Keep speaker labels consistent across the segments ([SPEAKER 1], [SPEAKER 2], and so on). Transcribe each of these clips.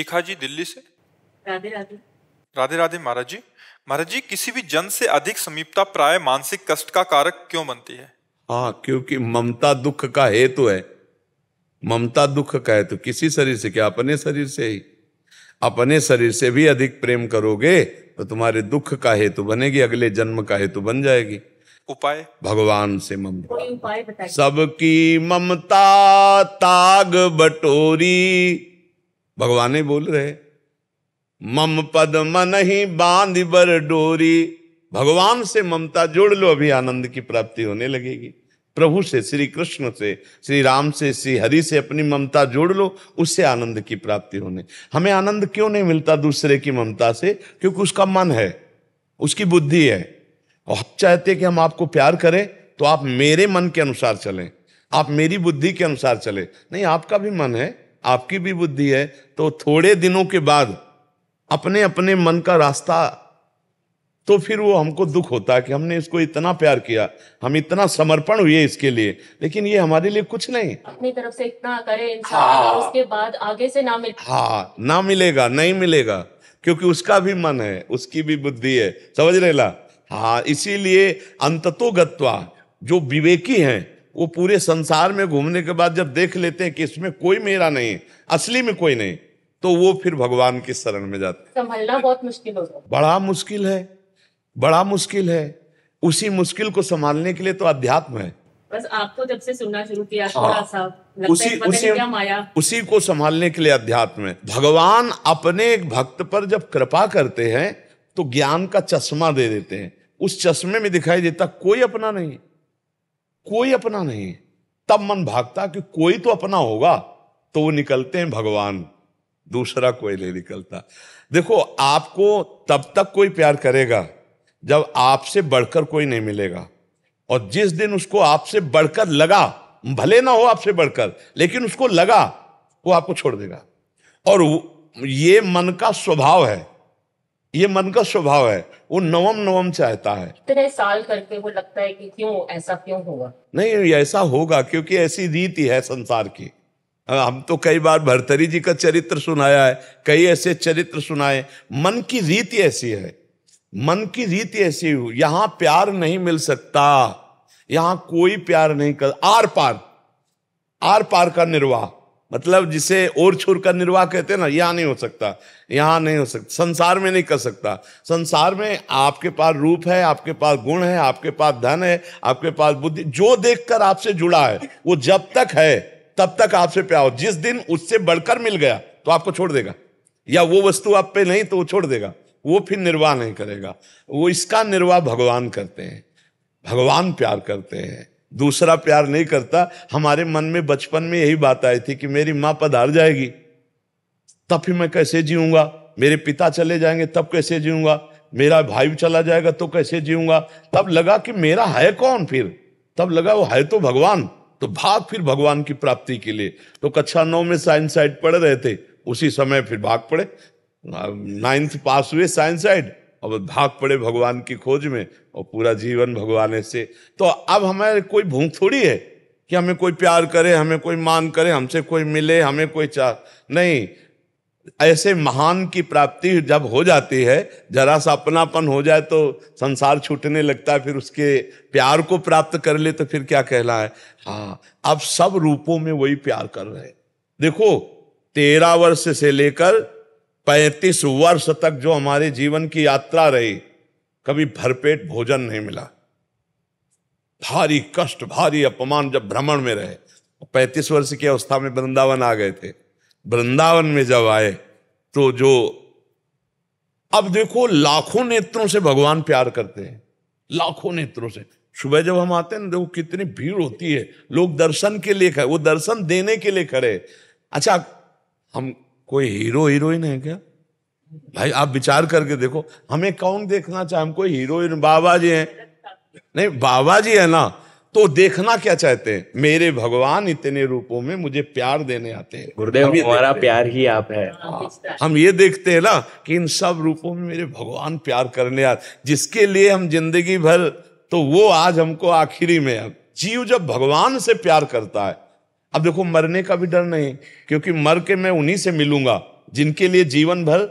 [SPEAKER 1] शिखा जी दिल्ली से राधे राधे राधे राधे महाराज जी महाराज जी किसी भी जन से अधिक समीपता प्राय मानसिक कष्ट का कारक क्यों बनती है
[SPEAKER 2] हाँ क्योंकि ममता दुख का हेतु तो है ममता दुख का हेतु तो किसी शरीर से क्या अपने शरीर से ही अपने शरीर से भी अधिक प्रेम करोगे तो तुम्हारे दुख का हेतु तो बनेगी अगले जन्म का हेतु बन जाएगी उपाय भगवान से
[SPEAKER 3] ममता
[SPEAKER 2] सबकी ममता ताग बटोरी भगवान ही बोल रहे मम पद मन ही बांध बर डोरी भगवान से ममता जोड़ लो अभी आनंद की प्राप्ति होने लगेगी प्रभु से श्री कृष्ण से श्री राम से श्री हरि से अपनी ममता जोड़ लो उससे आनंद की प्राप्ति होने हमें आनंद क्यों नहीं मिलता दूसरे की ममता से क्योंकि उसका मन है उसकी बुद्धि है और हम चाहते कि हम आपको प्यार करें तो आप मेरे मन के अनुसार चलें आप मेरी बुद्धि के अनुसार चलें नहीं आपका भी मन है आपकी भी बुद्धि है तो थोड़े दिनों के बाद अपने अपने मन का रास्ता तो फिर वो हमको दुख होता है कि हमने इसको इतना प्यार किया हम इतना समर्पण हुए इसके लिए लेकिन ये हमारे लिए कुछ नहीं
[SPEAKER 3] अपनी तरफ से इतना करे इंसान हाँ, उसके बाद आगे से ना मिले
[SPEAKER 2] हाँ ना मिलेगा नहीं मिलेगा क्योंकि उसका भी मन है उसकी भी बुद्धि है समझ रहे ला हाँ इसीलिए अंततो गत्वा जो विवेकी हैं वो पूरे संसार में घूमने के बाद जब देख लेते हैं कि इसमें कोई मेरा नहीं असली में कोई नहीं तो वो फिर भगवान की शरण में जाते
[SPEAKER 3] संभालना बहुत मुश्किल होगा
[SPEAKER 2] बड़ा मुश्किल है बड़ा मुश्किल है उसी मुश्किल को संभालने के लिए तो अध्यात्म है
[SPEAKER 3] बस आपको तो जब से सुनना शुरू किया हाँ, उसी उसी
[SPEAKER 2] उसी को संभालने के लिए अध्यात्म है भगवान अपने एक भक्त पर जब कृपा करते हैं तो ज्ञान का चश्मा दे देते हैं उस चश्मे में दिखाई देता कोई अपना नहीं कोई अपना नहीं तब मन भागता कि कोई तो अपना होगा तो वो निकलते हैं भगवान दूसरा कोई नहीं निकलता देखो आपको तब तक कोई प्यार करेगा जब आपसे बढ़कर कोई नहीं मिलेगा और जिस दिन उसको आपसे बढ़कर लगा भले ना हो आपसे बढ़कर लेकिन उसको लगा वो आपको छोड़ देगा और ये मन का स्वभाव है ये मन का स्वभाव है वो नवम नवम चाहता है
[SPEAKER 1] इतने साल करके वो लगता है कि क्यों ऐसा क्यों होगा
[SPEAKER 2] नहीं ऐसा होगा क्योंकि ऐसी रीति है संसार की हम तो कई बार भरतरी जी का चरित्र सुनाया है कई ऐसे चरित्र सुनाए मन की रीति ऐसी है मन की रीति ऐसी यहाँ प्यार नहीं मिल सकता यहाँ कोई प्यार नहीं कर आर पार आर पार का निर्वाह मतलब जिसे और छोर का निर्वाह कहते हैं ना यहाँ नहीं हो सकता यहाँ नहीं हो सकता संसार में नहीं कर सकता संसार में आपके पास रूप है आपके पास गुण है आपके पास धन है आपके पास बुद्धि जो देखकर आपसे जुड़ा है वो जब तक है तब तक आपसे प्यार हो जिस दिन उससे बढ़कर मिल गया तो आपको छोड़ देगा या वो वस्तु आप पे नहीं तो वो छोड़ देगा वो फिर निर्वाह नहीं करेगा वो इसका निर्वाह भगवान करते हैं भगवान प्यार करते हैं दूसरा प्यार नहीं करता हमारे मन में बचपन में यही बात आई थी कि मेरी माँ पधार जाएगी तब फिर मैं कैसे जीऊंगा मेरे पिता चले जाएंगे तब कैसे जीऊंगा मेरा भाई चला जाएगा तो कैसे जीऊंगा तब लगा कि मेरा है कौन फिर तब लगा वो है तो भगवान तो भाग फिर भगवान की प्राप्ति के लिए तो कक्षा नौ में साइंस साइड पढ़ रहे थे उसी समय फिर भाग पड़े नाइन्थ पास हुए साइंस साइड अब भाग पड़े भगवान की खोज में और पूरा जीवन भगवान से तो अब हमारे कोई भूख थोड़ी है कि हमें कोई प्यार करे हमें कोई मान करे हमसे कोई मिले हमें कोई चाह नहीं ऐसे महान की प्राप्ति जब हो जाती है जरा सा अपनापन हो जाए तो संसार छूटने लगता है फिर उसके प्यार को प्राप्त कर ले तो फिर क्या कहला है हाँ अब सब रूपों में वही प्यार कर रहे हैं देखो तेरह वर्ष से लेकर पैंतीस वर्ष तक जो हमारे जीवन की यात्रा रही कभी भरपेट भोजन नहीं मिला भारी कष्ट भारी अपमान जब भ्रमण में रहे पैंतीस वर्ष की अवस्था में वृंदावन आ गए थे वृंदावन में जब आए तो जो अब देखो लाखों नेत्रों से भगवान प्यार करते हैं लाखों नेत्रों से सुबह जब हम आते हैं ना देखो कितनी भीड़ होती है लोग दर्शन के लिए खड़े वो दर्शन देने के लिए खड़े अच्छा हम कोई हीरो हीरोइन है क्या भाई आप विचार करके देखो हमें कौन देखना चाहे हम कोई हीरोइन बाबा जी हैं नहीं बाबा जी है ना तो देखना क्या चाहते हैं मेरे भगवान इतने रूपों में मुझे प्यार देने आते हैं गुरुदेव हमारा प्यार ही आप है हाँ, हम ये देखते हैं ना कि इन सब रूपों में मेरे भगवान प्यार करने आते जिसके लिए हम जिंदगी भर तो वो आज हमको आखिरी में जीव जब भगवान से प्यार करता है अब देखो मरने का भी डर नहीं क्योंकि मर के मैं उन्हीं से मिलूंगा जिनके लिए जीवन भर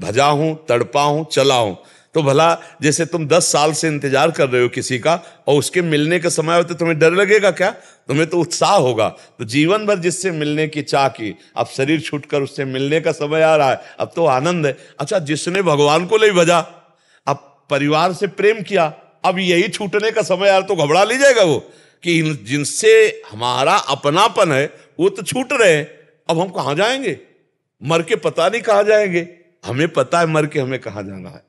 [SPEAKER 2] भजा हूं तड़पा हूं चला हूं तो भला जैसे तुम दस साल से इंतजार कर रहे हो किसी का और उसके मिलने का समय होते तुम्हें डर लगेगा क्या तुम्हें तो उत्साह होगा तो जीवन भर जिससे मिलने की चाह की अब शरीर छूट कर उससे मिलने का समय आ रहा है अब तो आनंद है अच्छा जिसने भगवान को ले भजा अब परिवार से प्रेम किया अब यही छूटने का समय आ रहा तो घबरा ली जाएगा वो कि इन जिनसे हमारा अपनापन है वो तो छूट रहे हैं अब हम कहा जाएंगे मर के पता नहीं कहा जाएंगे हमें पता है मर के हमें कहा जाना है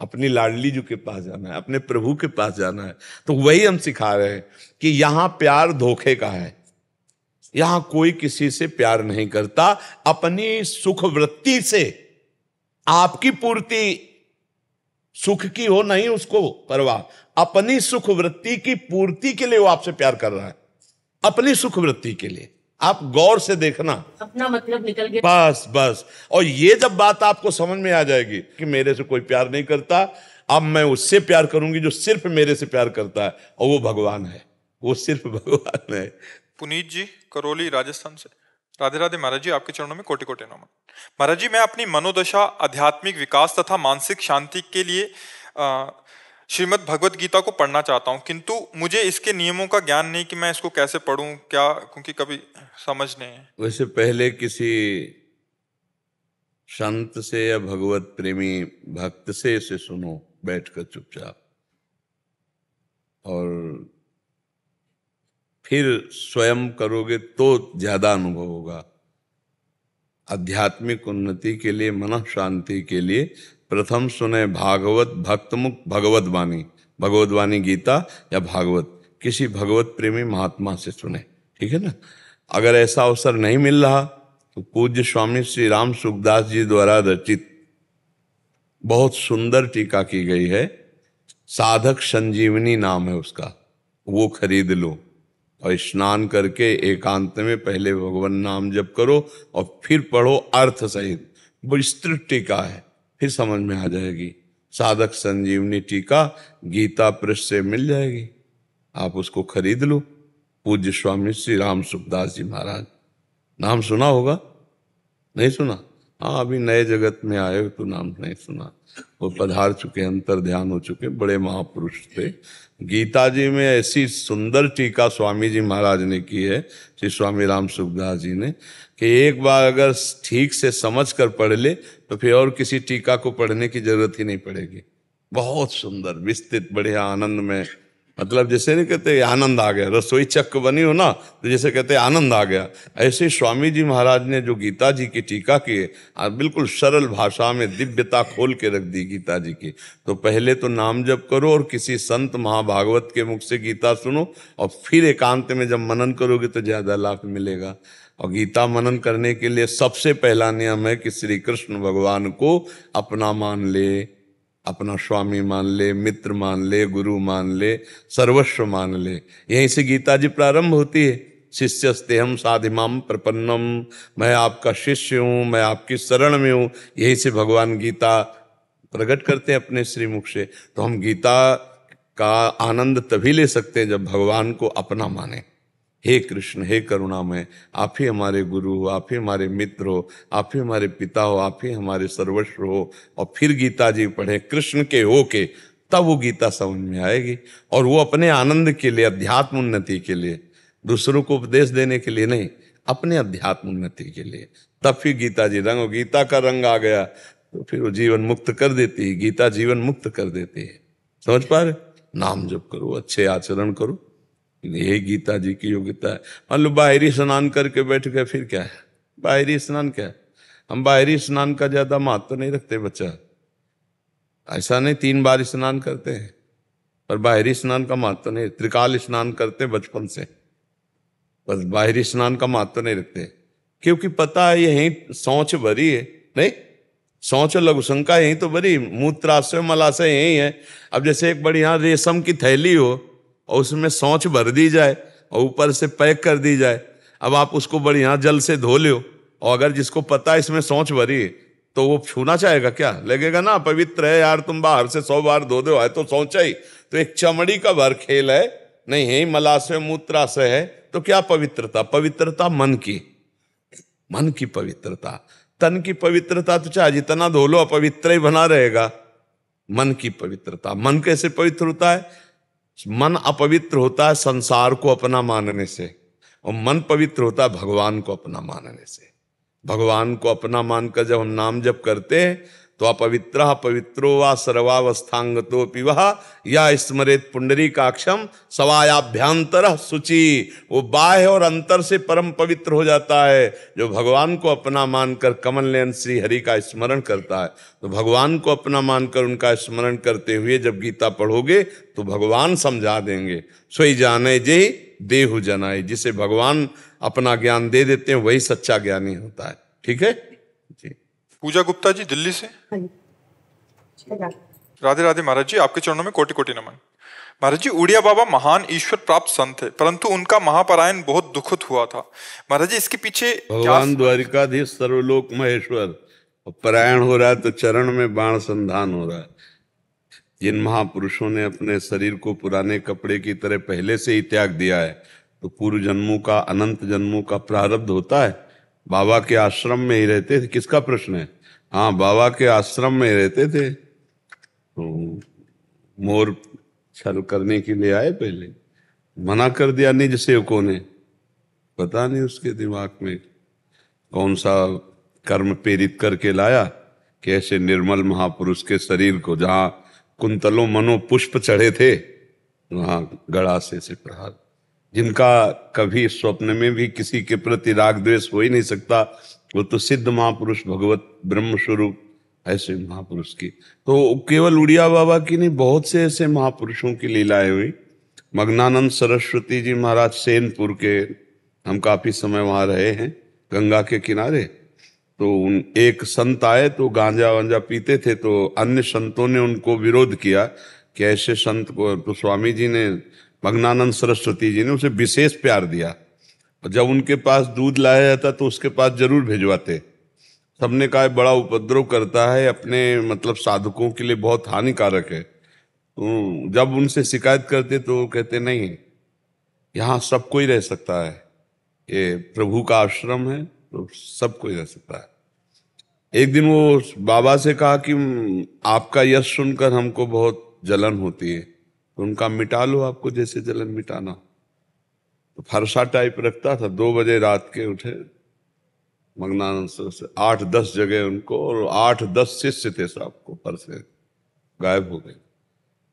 [SPEAKER 2] अपनी लाडली जी के पास जाना है अपने प्रभु के पास जाना है तो वही हम सिखा रहे हैं कि यहां प्यार धोखे का है यहां कोई किसी से प्यार नहीं करता अपनी सुख वृत्ति से आपकी पूर्ति सुख की हो नहीं उसको परवाह अपनी सुख वृत्ति की पूर्ति के लिए वो आपसे प्यार कर रहा है अपनी सुख वृत्ति के लिए आप गौर से देखना
[SPEAKER 3] अपना मतलब निकल गया
[SPEAKER 2] बस बस और ये जब बात आपको समझ में आ जाएगी कि मेरे से कोई प्यार नहीं करता अब मैं उससे प्यार करूंगी जो सिर्फ मेरे से प्यार करता है और वो भगवान है वो सिर्फ भगवान है
[SPEAKER 1] पुनीत जी करोली राजस्थान से राधे राधे महाराज जी आपके चरणों में कोटि कोटि नमन महाराज जी मैं अपनी मनोदशा आध्यात्मिक विकास तथा मानसिक शांति के लिए श्रीमद भगवत गीता को पढ़ना चाहता हूँ किंतु मुझे इसके नियमों का ज्ञान नहीं कि मैं इसको कैसे पढ़ूं क्या क्योंकि कभी समझ नहीं है
[SPEAKER 2] वैसे पहले किसी संत से या भगवत प्रेमी भक्त से इसे सुनो बैठ कर चुपचाप और फिर स्वयं करोगे तो ज्यादा अनुभव होगा आध्यात्मिक उन्नति के लिए मन शांति के लिए प्रथम सुने भागवत भक्तमुख भगवत वाणी भगवत वाणी गीता या भागवत किसी भगवत प्रेमी महात्मा से सुने ठीक है ना अगर ऐसा अवसर नहीं मिल रहा तो पूज्य स्वामी श्री राम सुखदास जी द्वारा रचित बहुत सुंदर टीका की गई है साधक संजीवनी नाम है उसका वो खरीद लो और स्नान करके एकांत में पहले भगवान नाम जप करो और फिर पढ़ो अर्थ सहित विस्तृत टीका है फिर समझ में आ जाएगी साधक संजीवनी टीका गीता पृष्ठ से मिल जाएगी आप उसको खरीद लो पूज्य स्वामी श्री राम सुखदास जी महाराज नाम सुना होगा नहीं सुना हाँ अभी नए जगत में आए हो तो नाम नहीं सुना वो पधार चुके अंतर ध्यान हो चुके बड़े महापुरुष थे गीता जी में ऐसी सुंदर टीका स्वामी जी महाराज ने की है श्री स्वामी राम सुखदास जी ने कि एक बार अगर ठीक से समझ कर पढ़ ले तो फिर और किसी टीका को पढ़ने की जरूरत ही नहीं पड़ेगी बहुत सुंदर विस्तृत बढ़िया आनंद में मतलब जैसे नहीं कहते आनंद आ गया रसोई चक्र बनी हो ना तो जैसे कहते आनंद आ गया ऐसे स्वामी जी महाराज ने जो गीता जी की टीका किए बिल्कुल सरल भाषा में दिव्यता खोल के रख दी गीता जी की तो पहले तो नाम जप करो और किसी संत महाभागवत के मुख से गीता सुनो और फिर एकांत में जब मनन करोगे तो ज़्यादा लाभ मिलेगा और गीता मनन करने के लिए सबसे पहला नियम है कि श्री कृष्ण भगवान को अपना मान ले अपना स्वामी मान ले मित्र मान ले गुरु मान ले सर्वस्व मान ले यहीं से गीता जी प्रारंभ होती है शिष्य हम साधिमाम प्रपन्नम मैं आपका शिष्य हूँ मैं आपकी शरण में हूँ यहीं से भगवान गीता प्रकट करते हैं अपने श्रीमुख से तो हम गीता का आनंद तभी ले सकते हैं जब भगवान को अपना माने हे कृष्ण हे करुणा में आप ही हमारे गुरु हो आप ही हमारे मित्र हो आप ही हमारे पिता हो आप ही हमारे सर्वस्व हो और फिर गीता जी पढ़े कृष्ण के हो के तब वो गीता समझ में आएगी और वो अपने आनंद के लिए अध्यात्म उन्नति के लिए दूसरों को उपदेश देने के लिए नहीं अपने अध्यात्म उन्नति के लिए तब फिर गीता जी रंग गीता का रंग आ गया तो फिर वो जीवन मुक्त कर देती है गीता जीवन मुक्त कर देती है समझ पा रहे नाम जप करो अच्छे आचरण करो ये गीता जी की योग्यता है मान लो बाहरी स्नान करके बैठ गए फिर क्या है बाहरी स्नान क्या है हम बाहरी स्नान का ज्यादा महत्व तो नहीं रखते बच्चा ऐसा नहीं तीन बार स्नान करते हैं पर बाहरी स्नान का महत्व तो नहीं त्रिकाल स्नान करते बचपन से पर बाहरी स्नान का महत्व तो नहीं रखते क्योंकि पता है यही सोच भरी है नहीं सोच लघुशंका यही तो भरी मूत्राशय मलाशय यही है अब जैसे एक बड़ी यहां रेशम की थैली हो और उसमें सोच भर दी जाए और ऊपर से पैक कर दी जाए अब आप उसको बढ़िया जल से धो लो और अगर जिसको पता है इसमें सोच भरी है तो वो छूना चाहेगा क्या लगेगा ना पवित्र है यार तुम बाहर से सौ बार धो दो है तो सोचा ही तो एक चमड़ी का भर खेल है नहीं है मलाशय मूत्राशय है तो क्या पवित्रता पवित्रता मन की मन की पवित्रता तन की पवित्रता तो चाहे जितना धो लो अपवित्र ही बना रहेगा मन की पवित्रता मन कैसे पवित्र होता है मन अपवित्र होता है संसार को अपना मानने से और मन पवित्र होता है भगवान को अपना मानने से भगवान को अपना मानकर जब हम नाम जप करते हैं तो अपवित्र पवित्रो व सर्वावस्थांगतो पिवह या स्मृत पुंडरी काक्षम सवायाभ्यंतर सुचि वो बाह्य और अंतर से परम पवित्र हो जाता है जो भगवान को अपना मानकर कमल नयन श्री हरि का स्मरण करता है तो भगवान को अपना मानकर उनका स्मरण करते हुए जब गीता पढ़ोगे तो भगवान समझा देंगे सोई जाने जे देहु जनाए जिसे भगवान अपना ज्ञान दे देते हैं वही सच्चा ज्ञानी होता है ठीक है पूजा गुप्ता जी दिल्ली से
[SPEAKER 3] हाँ
[SPEAKER 2] राधे राधे महाराज जी आपके
[SPEAKER 1] चरणों में कोटि कोटि नमन महाराज जी उड़िया बाबा महान ईश्वर प्राप्त संत है परंतु उनका महापरायण बहुत दुखद हुआ था महाराज जी इसके पीछे भगवान
[SPEAKER 2] द्वारिकाधीश सर्वलोक महेश्वर परायण हो रहा है तो चरण में बाण संधान हो रहा है जिन महापुरुषों ने अपने शरीर को पुराने कपड़े की तरह पहले से ही त्याग दिया है तो पूर्व जन्मों का अनंत जन्मों का प्रारब्ध होता है बाबा के आश्रम में ही रहते थे किसका प्रश्न है हाँ बाबा के आश्रम में रहते थे तो मोर छल करने के लिए आए पहले मना कर दिया निज सेवकों ने पता नहीं उसके दिमाग में कौन सा कर्म प्रेरित करके लाया कि ऐसे निर्मल महापुरुष के शरीर को जहाँ कुंतलों मनो पुष्प चढ़े थे वहाँ गड़ा से प्रहार जिनका कभी स्वप्न में भी किसी के प्रति राग द्वेष हो ही नहीं सकता वो तो सिद्ध महापुरुष भगवत ब्रह्म स्वरूप ऐसे महापुरुष की तो केवल उड़िया बाबा की नहीं बहुत से ऐसे महापुरुषों की लीलाएं हुई मग्नानंद सरस्वती जी महाराज सेनपुर के हम काफी समय वहां रहे हैं गंगा के किनारे तो उन एक संत आए तो गांजा वांजा पीते थे तो अन्य संतों ने उनको विरोध किया कि ऐसे संत को तो स्वामी जी ने मग्नानंद सरस्वती जी ने उसे विशेष प्यार दिया और जब उनके पास दूध लाया जाता तो उसके पास जरूर भिजवाते सबने कहा बड़ा उपद्रव करता है अपने मतलब साधकों के लिए बहुत हानिकारक है तो जब उनसे शिकायत करते तो कहते नहीं यहाँ सब कोई रह सकता है ये प्रभु का आश्रम है तो सब कोई रह सकता है एक दिन वो बाबा से कहा कि आपका यश सुनकर हमको बहुत जलन होती है तो उनका मिटा लो आपको जैसे जलन मिटाना तो फरसा टाइप रखता था दो बजे रात के उठे मगनानंद से आठ दस जगह उनको और आठ दस शिष्य थे साहब को से गायब हो गए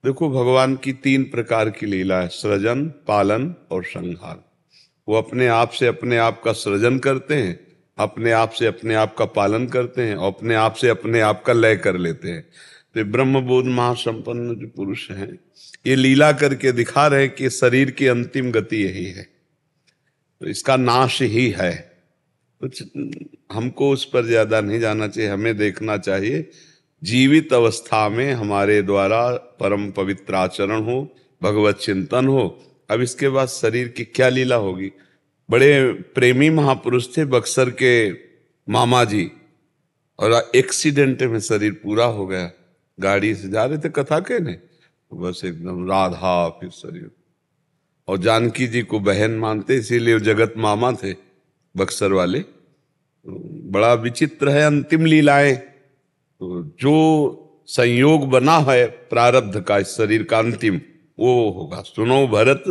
[SPEAKER 2] देखो भगवान की तीन प्रकार की लीला है सृजन पालन और संहार वो अपने आप से अपने आप का सृजन करते हैं अपने आप से अपने आप का पालन करते हैं और अपने आप से अपने आप का लय कर लेते हैं तो ब्रह्मबोध महासंपन्न जो पुरुष हैं ये लीला करके दिखा रहे कि शरीर की अंतिम गति यही है तो इसका नाश ही है कुछ हमको उस पर ज्यादा नहीं जाना चाहिए हमें देखना चाहिए जीवित अवस्था में हमारे द्वारा परम पवित्र आचरण हो भगवत चिंतन हो अब इसके बाद शरीर की क्या लीला होगी बड़े प्रेमी महापुरुष थे बक्सर के मामा जी और एक्सीडेंट में शरीर पूरा हो गया गाड़ी से जा रहे थे कथा के ने तो बस एकदम राधा फिर सरयू और जानकी जी को बहन मानते इसीलिए वो जगत मामा थे बक्सर वाले तो बड़ा विचित्र है अंतिम लीलाएं तो जो संयोग बना है प्रारब्ध का इस शरीर का अंतिम वो होगा सुनो भरत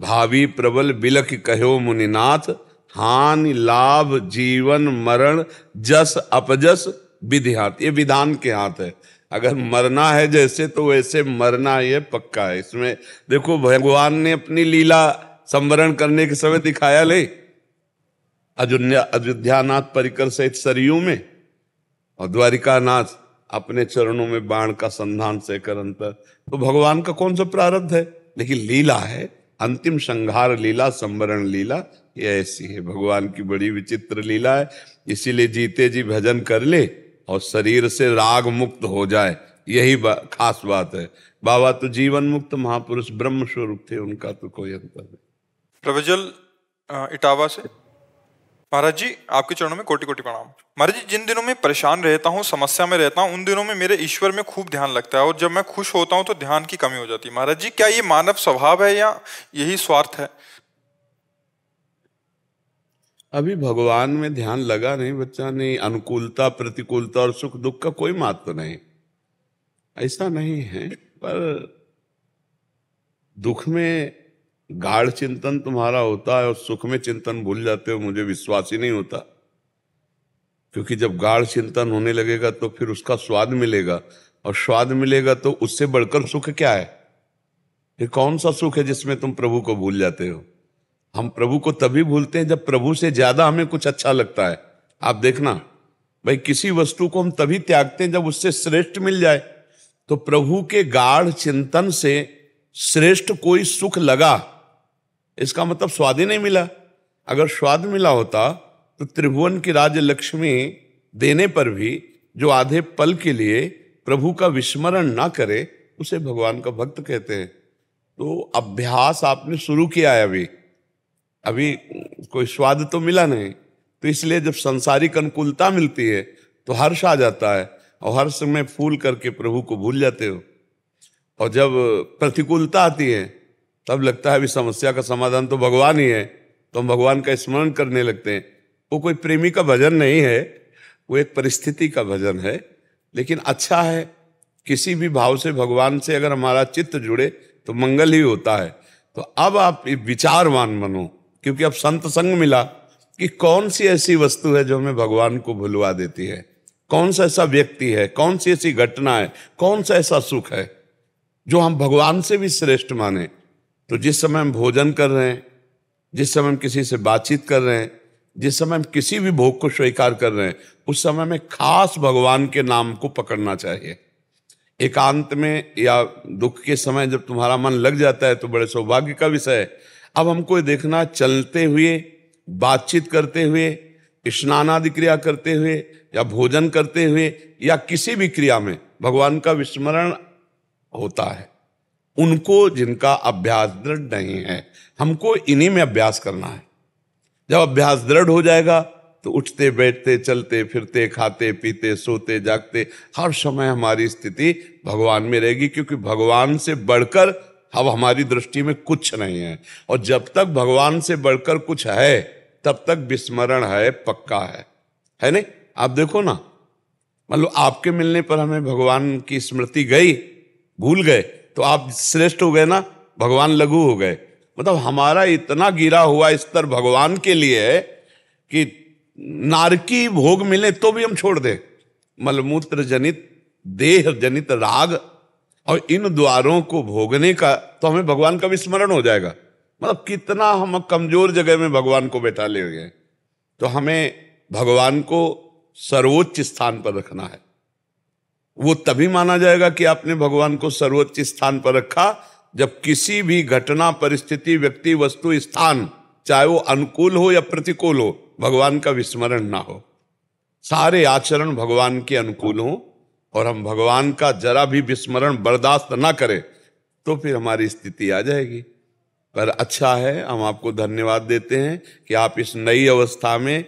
[SPEAKER 2] भावी प्रबल बिलख कहो मुनिनाथ हानि लाभ जीवन मरण जस अपजस विधि हाथ ये विधान के हाथ है अगर मरना है जैसे तो वैसे मरना ये पक्का है इसमें देखो भगवान ने अपनी लीला संवरण करने के समय दिखाया ले अयोध्या अयोध्यानाथ परिकर सहित सरयू में और द्वारिकानाथ अपने चरणों में बाण का संधान से कर अंतर तो भगवान का कौन सा प्रारब्ध है लेकिन लीला है अंतिम संहार लीला संवरण लीला ये ऐसी है भगवान की बड़ी विचित्र लीला है इसीलिए जीते जी भजन कर ले और शरीर से राग मुक्त हो जाए यही बा, खास बात है बाबा तो जीवन मुक्त महापुरुष ब्रह्म स्वरूप थे उनका तो कोई अंतर नहीं प्रभजल
[SPEAKER 1] इटावा से महाराज जी आपके चरणों में कोटि कोटि प्रणाम महाराज जी जिन दिनों में परेशान रहता हूँ समस्या में रहता हूँ उन दिनों में मेरे ईश्वर में खूब ध्यान लगता है और जब मैं खुश होता हूँ तो ध्यान की कमी हो जाती है महाराज जी क्या ये मानव स्वभाव है या यही स्वार्थ है
[SPEAKER 2] अभी भगवान में ध्यान लगा नहीं बच्चा नहीं अनुकूलता प्रतिकूलता और सुख दुख का कोई महत्व तो नहीं ऐसा नहीं है पर दुख में गाढ़ चिंतन तुम्हारा होता है और सुख में चिंतन भूल जाते हो मुझे विश्वास ही नहीं होता क्योंकि जब गाढ़ चिंतन होने लगेगा तो फिर उसका स्वाद मिलेगा और स्वाद मिलेगा तो उससे बढ़कर सुख क्या है फिर कौन सा सुख है जिसमें तुम प्रभु को भूल जाते हो हम प्रभु को तभी भूलते हैं जब प्रभु से ज्यादा हमें कुछ अच्छा लगता है आप देखना भाई किसी वस्तु को हम तभी त्यागते हैं जब उससे श्रेष्ठ मिल जाए तो प्रभु के गाढ़ चिंतन से श्रेष्ठ कोई सुख लगा इसका मतलब स्वाद ही नहीं मिला अगर स्वाद मिला होता तो त्रिभुवन की राज्य लक्ष्मी देने पर भी जो आधे पल के लिए प्रभु का विस्मरण ना करे उसे भगवान का भक्त कहते हैं तो अभ्यास आपने शुरू किया है अभी अभी कोई स्वाद तो मिला नहीं तो इसलिए जब संसारिक अनुकूलता मिलती है तो हर्ष आ जाता है और हर्ष में फूल करके प्रभु को भूल जाते हो और जब प्रतिकूलता आती है तब लगता है अभी समस्या का समाधान तो भगवान ही है तो हम भगवान का स्मरण करने लगते हैं वो कोई प्रेमी का भजन नहीं है वो एक परिस्थिति का भजन है लेकिन अच्छा है किसी भी भाव से भगवान से अगर हमारा चित्त जुड़े तो मंगल ही होता है तो अब आप विचारवान बनो क्योंकि अब संत संग मिला कि कौन सी ऐसी वस्तु है जो हमें भगवान को भुलवा देती है कौन सा ऐसा व्यक्ति है कौन सी ऐसी घटना है कौन सा ऐसा सुख है जो हम भगवान से भी श्रेष्ठ माने तो जिस समय हम भोजन कर रहे हैं जिस समय हम किसी से बातचीत कर रहे हैं जिस समय हम किसी भी भोग को स्वीकार कर रहे हैं उस समय में खास भगवान के नाम को पकड़ना चाहिए एकांत में या दुख के समय जब तुम्हारा मन लग जाता है तो बड़े सौभाग्य का विषय है अब हमको देखना चलते हुए बातचीत करते हुए स्नान आदि क्रिया करते हुए या भोजन करते हुए या किसी भी क्रिया में भगवान का विस्मरण होता है उनको जिनका अभ्यास दृढ़ नहीं है हमको इन्हीं में अभ्यास करना है जब अभ्यास दृढ़ हो जाएगा तो उठते बैठते चलते फिरते खाते पीते सोते जागते हर समय हमारी स्थिति भगवान में रहेगी क्योंकि भगवान से बढ़कर अब हमारी दृष्टि में कुछ नहीं है और जब तक भगवान से बढ़कर कुछ है तब तक विस्मरण है पक्का है है नहीं आप देखो ना मतलब आपके मिलने पर हमें भगवान की स्मृति गई भूल गए तो आप श्रेष्ठ हो गए ना भगवान लघु हो गए मतलब हमारा इतना गिरा हुआ स्तर भगवान के लिए है कि नारकी भोग मिले तो भी हम छोड़ दें मलमूत्र जनित देह जनित राग और इन द्वारों को भोगने का तो हमें भगवान का विस्मरण हो जाएगा मतलब कितना हम कमजोर जगह में भगवान को बैठा ले गए तो हमें भगवान को सर्वोच्च स्थान पर रखना है वो तभी माना जाएगा कि आपने भगवान को सर्वोच्च स्थान पर रखा जब किसी भी घटना परिस्थिति व्यक्ति वस्तु स्थान चाहे वो अनुकूल हो या प्रतिकूल हो भगवान का विस्मरण ना हो सारे आचरण भगवान के अनुकूल हों और हम भगवान का जरा भी विस्मरण बर्दाश्त ना करें तो फिर हमारी स्थिति आ जाएगी पर अच्छा है हम आपको धन्यवाद देते हैं कि आप इस नई अवस्था में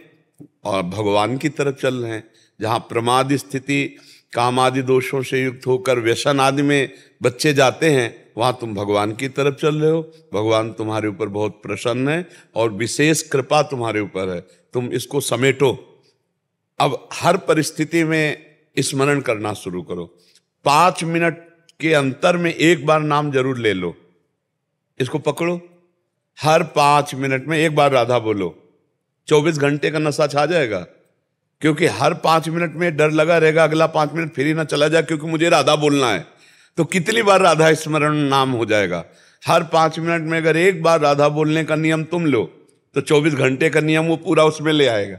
[SPEAKER 2] और भगवान की तरफ चल रहे हैं जहाँ प्रमाद स्थिति काम आदि दोषों से युक्त होकर व्यसन आदि में बच्चे जाते हैं वहाँ तुम भगवान की तरफ चल रहे हो भगवान तुम्हारे ऊपर बहुत प्रसन्न है और विशेष कृपा तुम्हारे ऊपर है तुम इसको समेटो अब हर परिस्थिति में स्मरण करना शुरू करो पांच मिनट के अंतर में एक बार नाम जरूर ले लो इसको पकड़ो हर पांच मिनट में एक बार राधा बोलो चौबीस घंटे का नशा छा जाएगा क्योंकि हर पांच मिनट में डर लगा रहेगा अगला पांच मिनट फिर ही ना चला जाए क्योंकि मुझे राधा बोलना है तो कितनी बार राधा स्मरण नाम हो जाएगा हर पांच मिनट में अगर एक बार राधा बोलने का नियम तुम लो तो चौबीस घंटे का नियम वो पूरा उसमें ले आएगा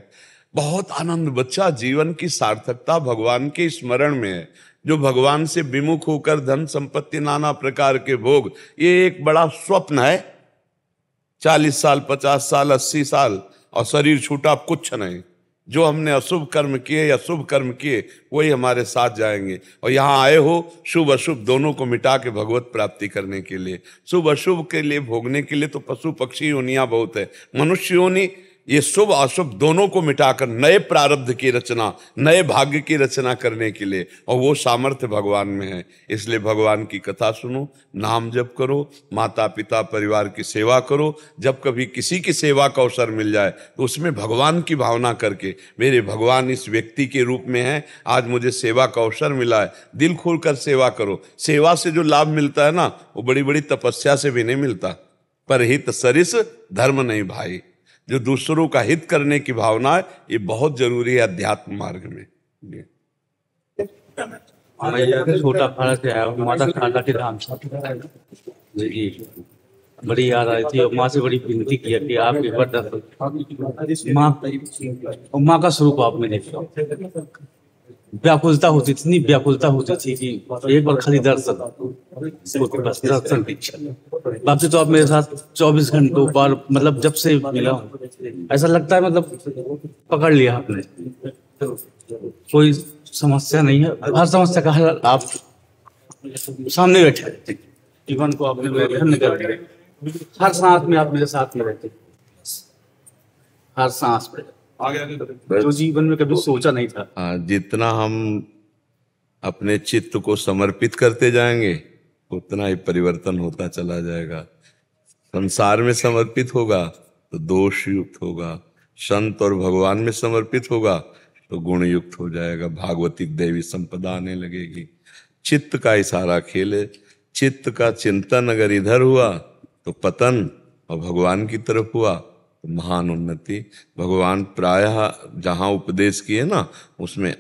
[SPEAKER 2] बहुत आनंद बच्चा जीवन की सार्थकता भगवान के स्मरण में है जो भगवान से विमुख होकर धन संपत्ति नाना प्रकार के भोग ये एक बड़ा स्वप्न है चालीस साल पचास साल अस्सी साल और शरीर छूटा कुछ नहीं जो हमने अशुभ कर्म किए या शुभ कर्म किए वही हमारे साथ जाएंगे और यहाँ आए हो शुभ अशुभ दोनों को मिटा के भगवत प्राप्ति करने के लिए शुभ अशुभ के लिए भोगने के लिए तो पशु पक्षी योनिया बहुत है मनुष्य योनि ये शुभ अशुभ दोनों को मिटाकर नए प्रारब्ध की रचना नए भाग्य की रचना करने के लिए और वो सामर्थ्य भगवान में है इसलिए भगवान की कथा सुनो नाम जप करो माता पिता परिवार की सेवा करो जब कभी किसी की सेवा का अवसर मिल जाए तो उसमें भगवान की भावना करके मेरे भगवान इस व्यक्ति के रूप में है आज मुझे सेवा का अवसर मिला है दिल खोल कर सेवा करो सेवा से जो लाभ मिलता है ना वो बड़ी बड़ी तपस्या से भी नहीं मिलता पर हित सरिस धर्म नहीं भाई जो दूसरों का हित करने की भावना है ये बहुत जरूरी है अध्यात्म मार्ग में
[SPEAKER 3] छोटा फाड़ा से आया माता खाला के धाम बड़ी याद आई थी और माँ से बड़ी विनती किया कि आप एक बार माँ माँ का स्वरूप आप में देखता व्याकुलता होती इतनी व्याकुलता होती थी कि एक बार खाली दर्शन दर्शन बाप तो आप मेरे साथ 24 घंटों बार मतलब जब से मिला ऐसा लगता है मतलब पकड़ लिया आपने कोई समस्या नहीं है हर समस्या का हल आप सामने बैठे जीवन को आपने धन्य कर दिया हर सांस में आप मेरे साथ में रहते हर सांस में जो जीवन में कभी तो- सोचा नहीं था आ, हाँ,
[SPEAKER 2] जितना हम अपने चित्त को समर्पित करते जाएंगे उतना ही परिवर्तन होता चला जाएगा संसार में समर्पित होगा तो दोष युक्त होगा संत और भगवान में समर्पित होगा तो गुण युक्त हो जाएगा भागवती देवी संपदा आने लगेगी चित्त का इशारा है चित्त का चिंतन अगर इधर हुआ तो पतन और भगवान की तरफ हुआ महान उन्नति भगवान प्रायः जहाँ उपदेश किए ना उसमें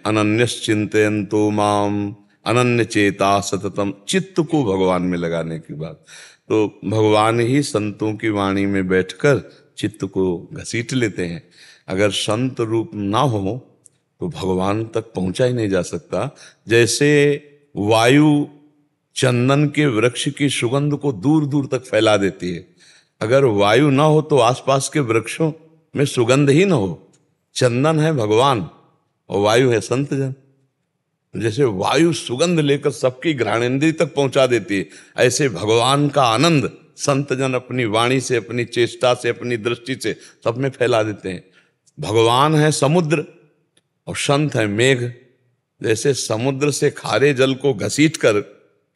[SPEAKER 2] चिंतन तो माम अनन्य चेता सततम चित्त को भगवान में लगाने की बात तो भगवान ही संतों की वाणी में बैठकर चित्त को घसीट लेते हैं अगर संत रूप ना हो तो भगवान तक पहुंचा ही नहीं जा सकता जैसे वायु चंदन के वृक्ष की सुगंध को दूर दूर तक फैला देती है अगर वायु न हो तो आसपास के वृक्षों में सुगंध ही ना हो चंदन है भगवान और वायु है संत जन जैसे वायु सुगंध लेकर सबकी घृणेन्द्री तक पहुंचा देती है ऐसे भगवान का आनंद संत जन अपनी वाणी से अपनी चेष्टा से अपनी दृष्टि से सब में फैला देते हैं भगवान है समुद्र और संत है मेघ जैसे समुद्र से खारे जल को घसीट कर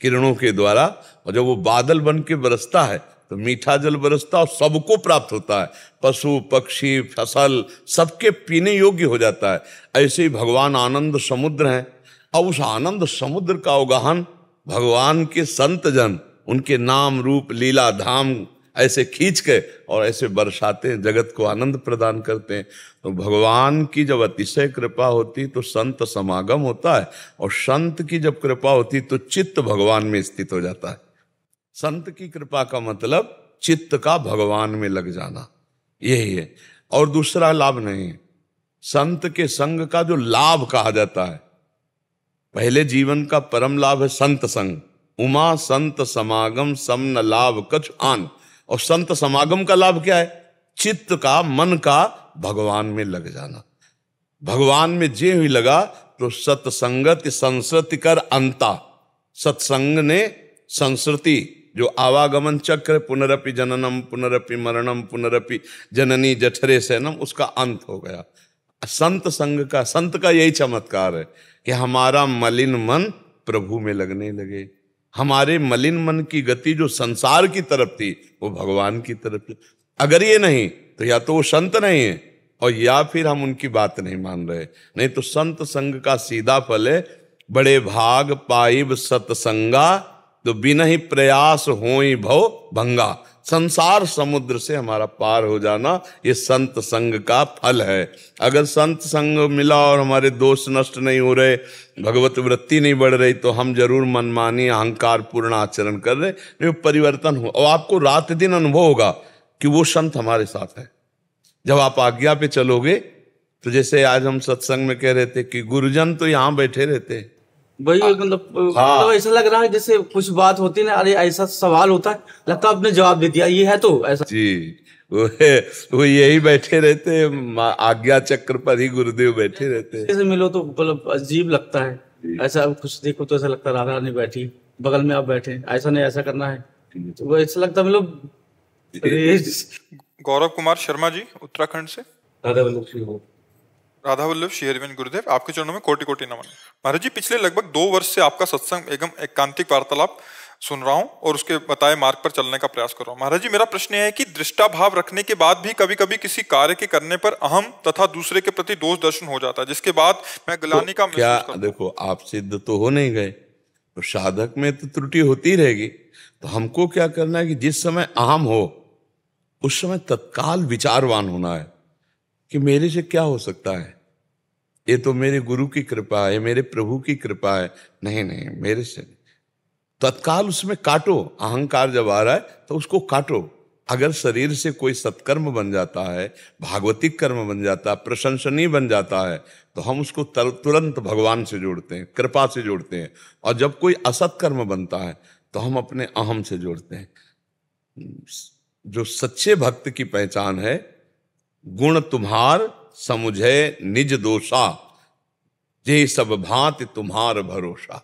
[SPEAKER 2] किरणों के द्वारा और जब वो बादल बन के बरसता है तो मीठा जल बरसता और सबको प्राप्त होता है पशु पक्षी फसल सबके पीने योग्य हो जाता है ऐसे ही भगवान आनंद समुद्र हैं और उस आनंद समुद्र का उगाहन भगवान के संत जन उनके नाम रूप लीला धाम ऐसे खींच के और ऐसे बरसाते हैं जगत को आनंद प्रदान करते हैं तो भगवान की जब अतिशय कृपा होती तो संत समागम होता है और संत की जब कृपा होती तो चित्त भगवान में स्थित हो जाता है संत की कृपा का मतलब चित्त का भगवान में लग जाना यही है और दूसरा लाभ नहीं है संत के संग का जो लाभ कहा जाता है पहले जीवन का परम लाभ है संत संग उमा संत समागम समन लाभ कछ आन और संत समागम का लाभ क्या है चित्त का मन का भगवान में लग जाना भगवान में जे हुई लगा तो सत्संगत संस्कृति कर अंता सत्संग ने संस्कृति जो आवागमन चक्र पुनरपि जननम पुनरपि मरणम पुनरपि जननी जठरे सैनम उसका अंत हो गया संत संघ का संत का यही चमत्कार है कि हमारा मलिन मन प्रभु में लगने लगे हमारे मलिन मन की गति जो संसार की तरफ थी वो भगवान की तरफ थी अगर ये नहीं तो या तो वो संत नहीं है और या फिर हम उनकी बात नहीं मान रहे नहीं तो संत संघ का सीधा फल है बड़े भाग पाइब सतसंगा तो बिना ही प्रयास हो ही भव भंगा संसार समुद्र से हमारा पार हो जाना ये संत संग का फल है अगर संत संग मिला और हमारे दोष नष्ट नहीं हो रहे भगवत वृत्ति नहीं बढ़ रही तो हम जरूर मनमानी अहंकार पूर्ण आचरण कर रहे नहीं तो परिवर्तन हो और आपको रात दिन अनुभव होगा कि वो संत हमारे साथ है जब आप आज्ञा पे चलोगे तो जैसे आज हम सत्संग में कह रहे थे कि गुरुजन तो यहाँ बैठे रहते हैं वही
[SPEAKER 3] मतलब हाँ। मतलब ऐसा लग रहा है जैसे कुछ बात होती ना अरे
[SPEAKER 2] ऐसा सवाल होता है लगता आपने जवाब दे दिया ये है तो ऐसा जी वो, वो यही बैठे रहते हैं आज्ञा चक्र पर ही गुरुदेव बैठे रहते
[SPEAKER 3] हैं जैसे मिलो तो मतलब अजीब लगता है ऐसा कुछ देखो तो ऐसा लगता राधा रानी बैठी बगल में आप बैठे ऐसा नहीं ऐसा करना है तो वो ऐसा लगता मतलब गौरव कुमार शर्मा जी उत्तराखंड से दादा वल्लभ सिंह
[SPEAKER 1] राधा वल्लभ श्री हरिवेन गुरुदेव आपके चरणों में कोटि कोटि नमन महाराज जी पिछले लगभग दो वर्ष से आपका सत्संग एकदम एकांतिक एक वार्तालाप सुन रहा हूँ और उसके बताए मार्ग पर चलने का प्रयास कर रहा हूँ महाराज जी मेरा प्रश्न है कि दृष्टा भाव रखने के बाद भी कभी कभी किसी कार्य के करने पर अहम तथा दूसरे के प्रति दोष दर्शन हो जाता है जिसके बाद मैं गलानी तो का
[SPEAKER 2] क्या देखो आप सिद्ध तो हो नहीं गए तो साधक में तो त्रुटि होती रहेगी तो हमको क्या करना है कि जिस समय अहम हो उस समय तत्काल विचारवान होना है कि मेरे से क्या हो सकता है ये तो मेरे गुरु की कृपा है मेरे प्रभु की कृपा है नहीं नहीं मेरे से तत्काल उसमें काटो अहंकार जब आ रहा है तो उसको काटो अगर शरीर से कोई सत्कर्म बन जाता है भागवतिक कर्म बन जाता है प्रशंसनीय बन जाता है तो हम उसको तुरंत भगवान से जोड़ते हैं कृपा से जोड़ते हैं और जब कोई असत कर्म बनता है तो हम अपने अहम से जोड़ते हैं जो सच्चे भक्त की पहचान है गुण तुम्हार समुझे निज दोषा जे सब भांति तुम्हार भरोसा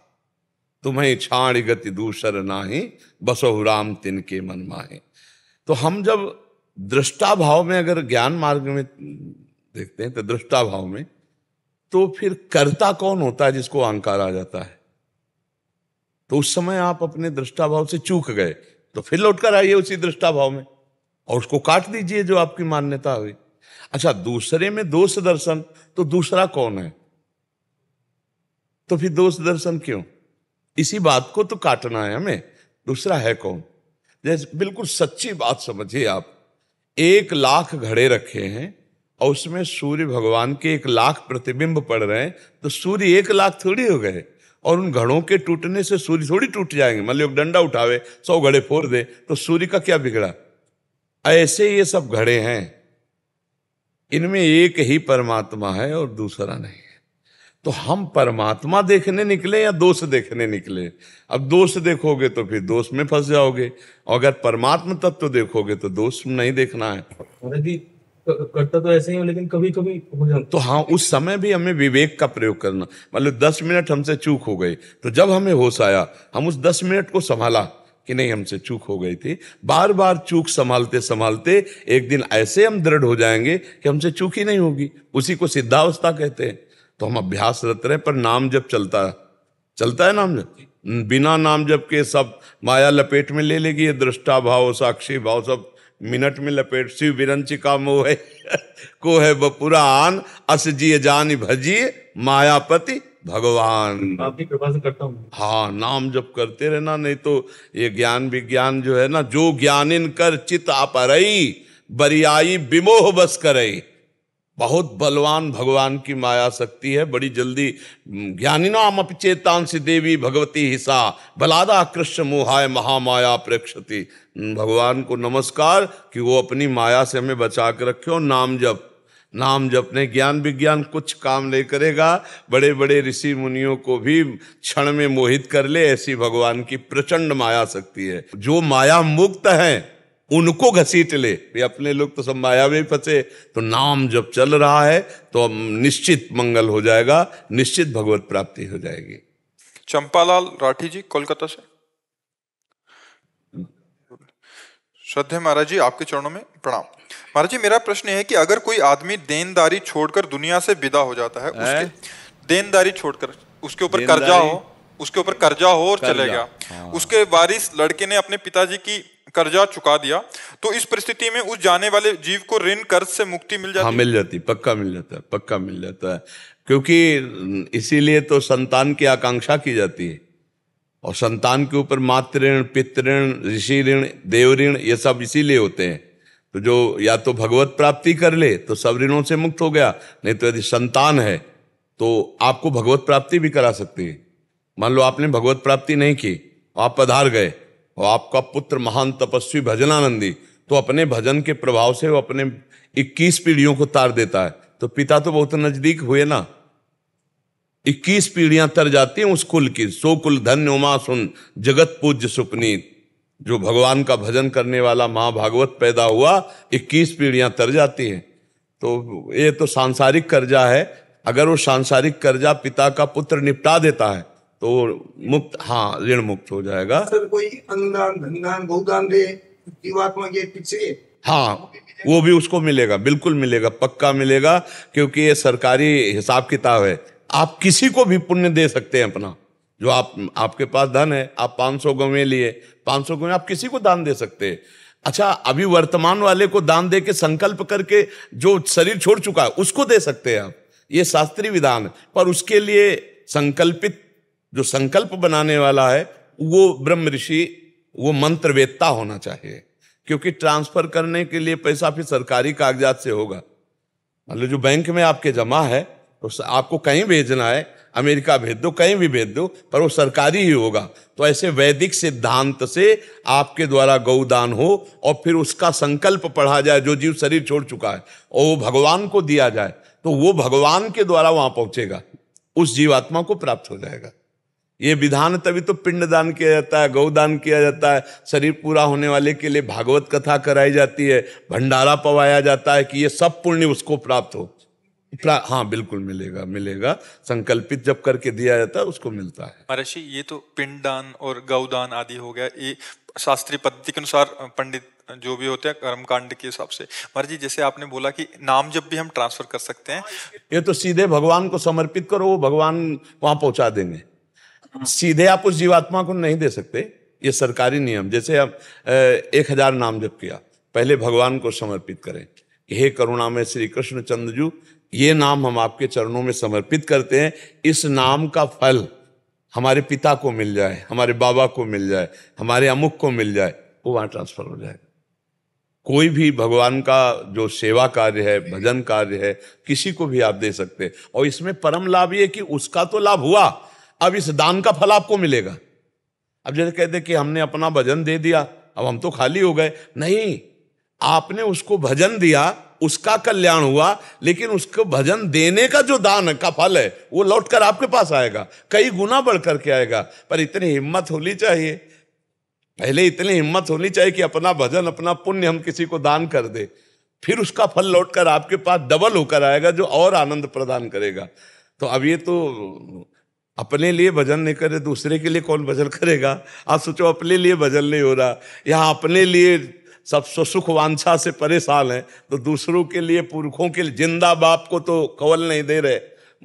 [SPEAKER 2] तुम्हें छाण गति दूसर नाही बसोह राम तिनके मन माहे तो हम जब दृष्टा भाव में अगर ज्ञान मार्ग में देखते हैं तो दृष्टा भाव में तो फिर कर्ता कौन होता है जिसको अहंकार आ जाता है तो उस समय आप अपने दृष्टा भाव से चूक गए तो फिर लौट कर आइए उसी दृष्टा भाव में और उसको काट दीजिए जो आपकी मान्यता हुई अच्छा दूसरे में दोष दर्शन तो दूसरा कौन है तो फिर दोष दर्शन क्यों इसी बात को तो काटना है हमें दूसरा है कौन जैसे बिल्कुल सच्ची बात समझिए आप एक लाख घड़े रखे हैं और उसमें सूर्य भगवान के एक लाख प्रतिबिंब पड़ रहे हैं तो सूर्य एक लाख थोड़ी हो गए और उन घड़ों के टूटने से सूर्य थोड़ी टूट जाएंगे मान लो डंडा उठावे सौ घड़े फोड़ दे तो सूर्य का क्या बिगड़ा ऐसे ये सब घड़े हैं इनमें एक ही परमात्मा है और दूसरा नहीं है तो हम परमात्मा देखने निकले या दोष देखने निकले अब दोष देखोगे तो फिर दोष में फंस जाओगे और अगर परमात्मा तत्व तो देखोगे तो दोष नहीं देखना
[SPEAKER 3] है करता तो ऐसे ही हो लेकिन कभी कभी हो जाता
[SPEAKER 2] तो हाँ उस समय भी हमें विवेक का प्रयोग करना मतलब दस मिनट हमसे चूक हो गई तो जब हमें होश आया हम उस दस मिनट को संभाला कि नहीं हमसे चूक हो गई थी बार बार चूक संभालते संभालते एक दिन ऐसे हम दृढ़ हो जाएंगे कि हमसे चूक ही नहीं होगी उसी को सिद्धावस्था कहते हैं तो हम अभ्यास अभ्यासरत रहे पर नाम जब चलता है चलता है नाम जब बिना नाम जब के सब माया लपेट में ले लेगी ये दृष्टा भाव साक्षी भाव सब मिनट में लपेट शिव का मोह को है वह आन अस जिय जान भजिए मायापति भगवान आपकी कृपा से करता हूँ हाँ नाम जब करते रहना नहीं तो ये ज्ञान विज्ञान जो है ना जो इन कर चित अपरई बरियाई विमोह बस करई बहुत बलवान भगवान की माया शक्ति है बड़ी जल्दी ज्ञानिनाम चेतांसी देवी भगवती हिसा बलादा कृष्ण मोहाय महामाया प्रेक्षति भगवान को नमस्कार कि वो अपनी माया से हमें बचा के रखे और नाम जब नाम जपने ज्ञान विज्ञान कुछ काम नहीं करेगा बड़े बड़े ऋषि मुनियों को भी क्षण में मोहित कर ले ऐसी भगवान की प्रचंड माया शक्ति है जो माया मुक्त है उनको घसीट ले अपने लोग तो सब माया में फंसे तो नाम जब चल रहा है तो अब निश्चित मंगल हो जाएगा निश्चित भगवत प्राप्ति हो जाएगी चंपालाल राठी जी कोलकाता से
[SPEAKER 1] श्रद्धे महाराज जी आपके चरणों में प्रणाम महाराज जी मेरा प्रश्न है कि अगर कोई आदमी देनदारी छोड़कर दुनिया से विदा हो जाता है उसके देनदारी छोड़कर उसके ऊपर कर्जा हो उसके ऊपर कर्जा हो और चले गया हाँ। उसके वारिस लड़के ने अपने पिताजी की कर्जा चुका दिया तो इस परिस्थिति में उस जाने वाले जीव को ऋण कर्ज से
[SPEAKER 2] मुक्ति मिल जाती हाँ, मिल जाती पक्का मिल जाता है पक्का मिल जाता है क्योंकि इसीलिए तो संतान की आकांक्षा की जाती है और संतान के ऊपर मातृ ऋण पितृण ऋषि ऋण देव ऋण ये सब इसीलिए होते हैं तो जो या तो भगवत प्राप्ति कर ले तो सब ऋणों से मुक्त हो गया नहीं तो यदि संतान है तो आपको भगवत प्राप्ति भी करा सकती है मान लो आपने भगवत प्राप्ति नहीं की आप पधार गए और आपका पुत्र महान तपस्वी भजनानंदी तो अपने भजन के प्रभाव से वो अपने 21 पीढ़ियों को तार देता है तो पिता तो बहुत नजदीक हुए ना 21 पीढ़ियां तर जाती हैं उस कुल की सो कुल धन्य उमा सुन जगत पूज्य सुपनीत जो भगवान का भजन करने वाला माँ भागवत पैदा हुआ 21 पीढ़ियां तर जाती हैं तो ये तो सांसारिक कर्जा है अगर वो सांसारिक कर्जा पिता का पुत्र निपटा देता है तो मुक्त हाँ ऋण मुक्त हो जाएगा सर
[SPEAKER 1] कोई अंगदान धनदान बहुदान दे जीवात्मा के पीछे
[SPEAKER 2] हाँ वो भी उसको मिलेगा बिल्कुल मिलेगा पक्का मिलेगा क्योंकि ये सरकारी हिसाब किताब है आप किसी को भी पुण्य दे सकते हैं अपना जो आप आपके पास धन है आप 500 सौ गवे लिए पांच सौ आप किसी को दान दे सकते हैं अच्छा अभी वर्तमान वाले को दान दे के संकल्प करके जो शरीर छोड़ चुका है उसको दे सकते हैं आप ये शास्त्रीय विधान पर उसके लिए संकल्पित जो संकल्प बनाने वाला है वो ब्रह्म ऋषि वो मंत्रवेत्ता होना चाहिए क्योंकि ट्रांसफर करने के लिए पैसा फिर सरकारी कागजात से होगा मतलब जो बैंक में आपके जमा है तो आपको कहीं भेजना है अमेरिका भेज दो कहीं भी भेज दो पर वो सरकारी ही होगा तो ऐसे वैदिक सिद्धांत से आपके द्वारा गौदान हो और फिर उसका संकल्प पढ़ा जाए जो जीव शरीर छोड़ चुका है और वो भगवान को दिया जाए तो वो भगवान के द्वारा वहां पहुंचेगा उस जीवात्मा को प्राप्त हो जाएगा ये विधान तभी तो पिंड दान किया जाता है गौदान किया जाता है शरीर पूरा होने वाले के लिए भागवत कथा कराई जाती है भंडारा पवाया जाता है कि ये सब पुण्य उसको प्राप्त हो प्रा हाँ बिल्कुल मिलेगा मिलेगा संकल्पित जब करके दिया जाता है उसको मिलता है
[SPEAKER 1] महर्षि ये तो पिंडदान और गौदान आदि हो गया ये शास्त्रीय पद्धति के अनुसार पंडित जो भी होते हैं कर्म कांड के हिसाब से महाराज जैसे आपने बोला कि नाम जब भी हम ट्रांसफर कर सकते हैं
[SPEAKER 2] ये तो सीधे भगवान को समर्पित करो वो भगवान वहां पहुंचा देंगे हाँ। सीधे आप उस जीवात्मा को नहीं दे सकते ये सरकारी नियम जैसे आप एक हजार नाम जप किया पहले भगवान को समर्पित करें हे करुणा में श्री कृष्ण चंद्र जू ये नाम हम आपके चरणों में समर्पित करते हैं इस नाम का फल हमारे पिता को मिल जाए हमारे बाबा को मिल जाए हमारे अमुक को मिल जाए वो वहाँ ट्रांसफर हो जाए कोई भी भगवान का जो सेवा कार्य है भजन कार्य है किसी को भी आप दे सकते हैं और इसमें परम लाभ ये कि उसका तो लाभ हुआ अब इस दान का फल आपको मिलेगा अब जैसे कहते कि हमने अपना भजन दे दिया अब हम तो खाली हो गए नहीं आपने उसको भजन दिया उसका कल्याण हुआ लेकिन उसको भजन देने का जो दान का फल है वो लौट कर आपके पास आएगा कई गुना बढ़ करके आएगा पर इतनी हिम्मत होनी चाहिए पहले इतनी हिम्मत होनी चाहिए कि अपना भजन अपना पुण्य हम किसी को दान कर दे फिर उसका फल लौट कर आपके पास डबल होकर आएगा जो और आनंद प्रदान करेगा तो अब ये तो अपने लिए भजन नहीं करे दूसरे के लिए कौन भजन करेगा आप सोचो अपने लिए भजन नहीं हो रहा यहाँ अपने लिए सब सुख वांछा से परेशान है तो दूसरों के लिए पुरखों के लिए जिंदा बाप को तो कवल नहीं दे रहे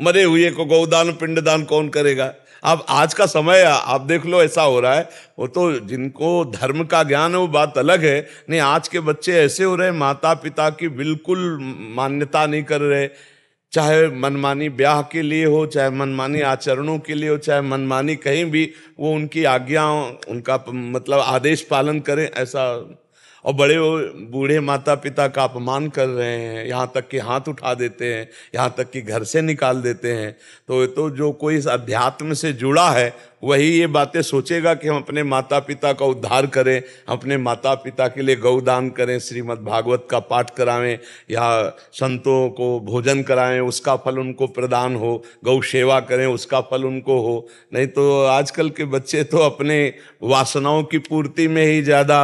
[SPEAKER 2] मरे हुए को गौदान पिंडदान कौन करेगा अब आज का समय आप देख लो ऐसा हो रहा है वो तो जिनको धर्म का ज्ञान है वो बात अलग है नहीं आज के बच्चे ऐसे हो रहे माता पिता की बिल्कुल मान्यता नहीं कर रहे चाहे मनमानी ब्याह के लिए हो चाहे मनमानी आचरणों के लिए हो चाहे मनमानी कहीं भी वो उनकी आज्ञा उनका मतलब आदेश पालन करें ऐसा और बड़े बूढ़े माता पिता का अपमान कर रहे हैं यहाँ तक कि हाथ उठा देते हैं यहाँ तक कि घर से निकाल देते हैं तो तो जो कोई इस अध्यात्म से जुड़ा है वही ये बातें सोचेगा कि हम अपने माता पिता का उद्धार करें अपने माता पिता के लिए गौदान करें श्रीमद् भागवत का पाठ कराएं या संतों को भोजन कराएं उसका फल उनको प्रदान हो गौ सेवा करें उसका फल उनको हो नहीं तो आजकल के बच्चे तो अपने वासनाओं की पूर्ति में ही ज़्यादा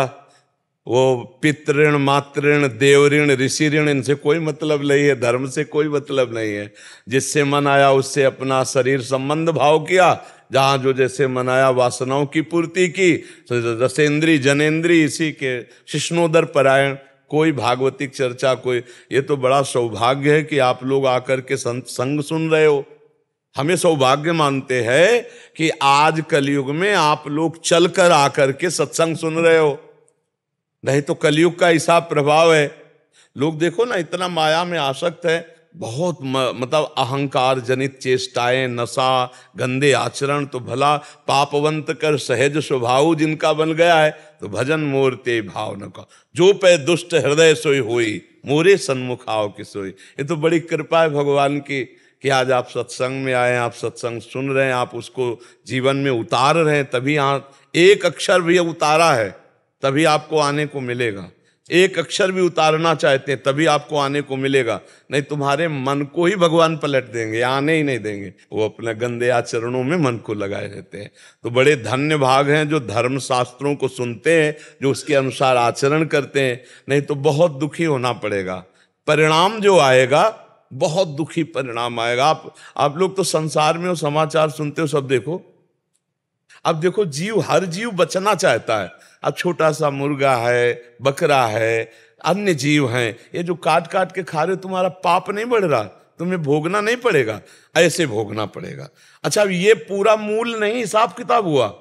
[SPEAKER 2] वो पितृण मातृण देवऋण ऋषि ऋण इनसे कोई मतलब नहीं है धर्म से कोई मतलब नहीं है जिससे मन आया उससे अपना शरीर संबंध भाव किया जहाँ जो जैसे मनाया वासनाओं की पूर्ति की रसेंद्री जनेन्द्री इसी के शिष्णोदर परायण कोई भागवतिक चर्चा कोई ये तो बड़ा सौभाग्य है कि आप लोग आकर के संत संग सुन रहे हो हमें सौभाग्य मानते हैं कि आज कलयुग में आप लोग चलकर आकर के सत्संग सुन रहे हो नहीं तो कलयुग का ऐसा प्रभाव है लोग देखो ना इतना माया में आसक्त है बहुत म, मतलब अहंकार जनित चेष्टाएं नशा गंदे आचरण तो भला पापवंत कर सहज स्वभाव जिनका बन गया है तो भजन मोरते भाव न का जो पे दुष्ट हृदय सोई हुई मोरे सन्मुखाओ की सोई ये तो बड़ी कृपा है भगवान की कि आज आप सत्संग में आए आप सत्संग सुन रहे हैं आप उसको जीवन में उतार रहे हैं तभी यहाँ एक अक्षर भी उतारा है तभी आपको आने को मिलेगा एक अक्षर भी उतारना चाहते हैं तभी आपको आने को मिलेगा नहीं तुम्हारे मन को ही भगवान पलट देंगे आने ही नहीं देंगे वो अपने गंदे आचरणों में मन को लगाए रहते हैं तो बड़े धन्य भाग हैं जो धर्म शास्त्रों को सुनते हैं जो उसके अनुसार आचरण करते हैं नहीं तो बहुत दुखी होना पड़ेगा परिणाम जो आएगा बहुत दुखी परिणाम आएगा आप आप लोग तो संसार में वो समाचार सुनते हो सब देखो अब देखो जीव हर जीव बचना चाहता है अब छोटा सा मुर्गा है बकरा है अन्य जीव हैं ये जो काट काट के खा रहे तुम्हारा पाप नहीं बढ़ रहा तुम्हें भोगना नहीं पड़ेगा ऐसे भोगना पड़ेगा अच्छा अब ये पूरा मूल नहीं हिसाब किताब हुआ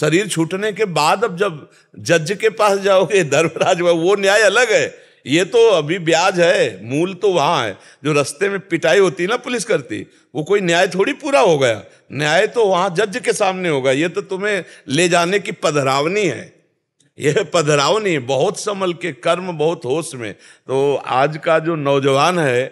[SPEAKER 2] शरीर छूटने के बाद अब जब जज के पास जाओगे धर्मराज वो न्याय अलग है ये तो अभी ब्याज है मूल तो वहाँ है जो रस्ते में पिटाई होती ना पुलिस करती वो कोई न्याय थोड़ी पूरा हो गया न्याय तो वहाँ जज के सामने होगा ये तो तुम्हें ले जाने की पधरावनी है यह पधरावनी है बहुत संभल के कर्म बहुत होश में तो आज का जो नौजवान है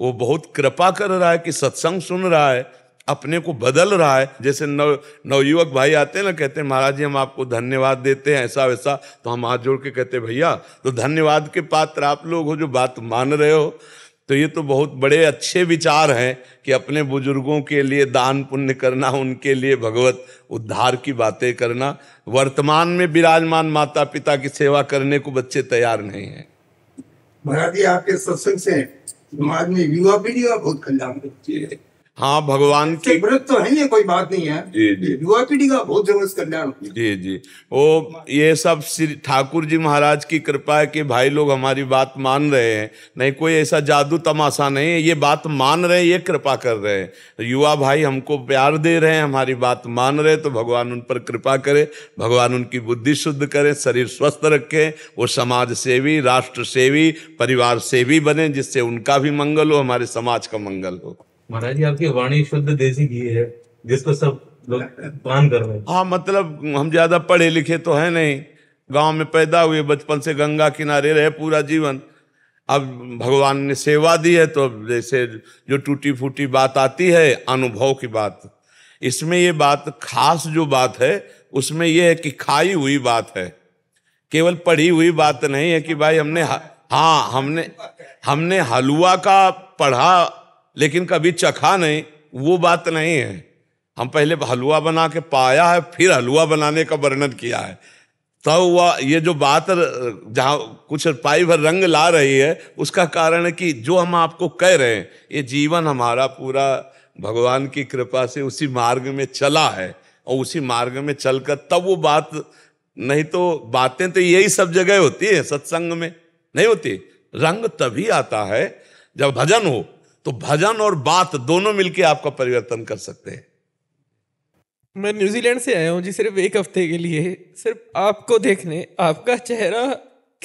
[SPEAKER 2] वो बहुत कृपा कर रहा है कि सत्संग सुन रहा है अपने को बदल रहा है जैसे नव नवयुवक भाई आते हैं ना कहते हैं महाराज जी हम आपको धन्यवाद देते हैं ऐसा वैसा तो हम हाथ जोड़ के कहते भैया तो धन्यवाद के पात्र आप लोग हो जो बात मान रहे हो तो ये तो बहुत बड़े अच्छे विचार हैं कि अपने बुजुर्गों के लिए दान पुण्य करना उनके लिए भगवत उद्धार की बातें करना वर्तमान में विराजमान माता पिता की सेवा करने को बच्चे तैयार नहीं हैं महाराज जी आपके सत्संग से समाज में युवा पीढ़ी और बहुत कल्याण हाँ भगवान की व्रत तो है ये कोई बात नहीं है जी जी युवा पीढ़ी का बहुत जबरदस्त कल्याण जी जी वो ये सब श्री ठाकुर जी महाराज की कृपा है कि भाई लोग हमारी बात मान रहे हैं नहीं कोई ऐसा जादू तमाशा नहीं है ये बात मान रहे हैं ये कृपा कर रहे हैं तो युवा भाई हमको प्यार दे रहे हैं हमारी बात मान रहे हैं तो भगवान उन पर कृपा करे भगवान उनकी बुद्धि शुद्ध करे शरीर स्वस्थ रखे वो समाज सेवी राष्ट्र सेवी परिवार सेवी बने जिससे उनका भी मंगल हो हमारे समाज का मंगल हो
[SPEAKER 3] महाराज जी आपकी वाणी शुद्ध देसी घी है जिसको सब लोग
[SPEAKER 2] पान कर रहे हैं हाँ मतलब हम ज्यादा पढ़े लिखे तो है नहीं गांव में पैदा हुए बचपन से गंगा किनारे रहे पूरा जीवन अब भगवान ने सेवा दी है तो जैसे जो टूटी फूटी बात आती है अनुभव की बात इसमें ये बात खास जो बात है उसमें ये है कि खाई हुई बात है केवल पढ़ी हुई बात नहीं है कि भाई हमने हाँ हमने हमने हलवा का पढ़ा लेकिन कभी चखा नहीं वो बात नहीं है हम पहले हलवा बना के पाया है फिर हलवा बनाने का वर्णन किया है तब तो वह ये जो बात जहाँ कुछ पाई भर रंग ला रही है उसका कारण है कि जो हम आपको कह रहे हैं ये जीवन हमारा पूरा भगवान की कृपा से उसी मार्ग में चला है और उसी मार्ग में चलकर तब वो बात नहीं तो बातें तो यही सब जगह होती है सत्संग में नहीं होती रंग तभी आता है जब भजन हो तो भजन और बात दोनों मिलके आपका परिवर्तन कर सकते हैं
[SPEAKER 1] मैं न्यूजीलैंड से आया हूँ जी सिर्फ एक हफ्ते के लिए सिर्फ आपको देखने आपका चेहरा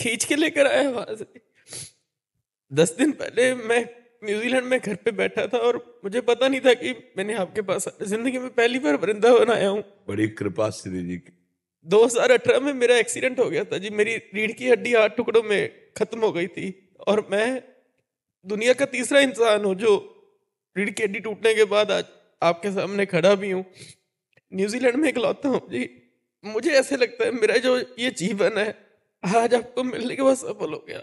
[SPEAKER 1] खींच के लेकर आया वहां से दस दिन पहले मैं न्यूजीलैंड में घर पे बैठा था और मुझे पता नहीं था कि मैंने आपके पास
[SPEAKER 2] जिंदगी में पहली बार वृंदावन आया हूँ बड़ी कृपा श्री जी की 2018 में मेरा एक्सीडेंट हो गया था जी मेरी रीढ़ की हड्डी आठ टुकड़ों में खत्म हो गई थी और मैं
[SPEAKER 1] दुनिया का तीसरा इंसान हूँ जो रीढ़ की हड्डी टूटने के बाद आज आपके सामने खड़ा
[SPEAKER 3] भी हूँ न्यूजीलैंड में इकलौता हूँ जी मुझे ऐसे लगता है मेरा जो ये जीवन है आज आपको मिलने के बाद सफल हो गया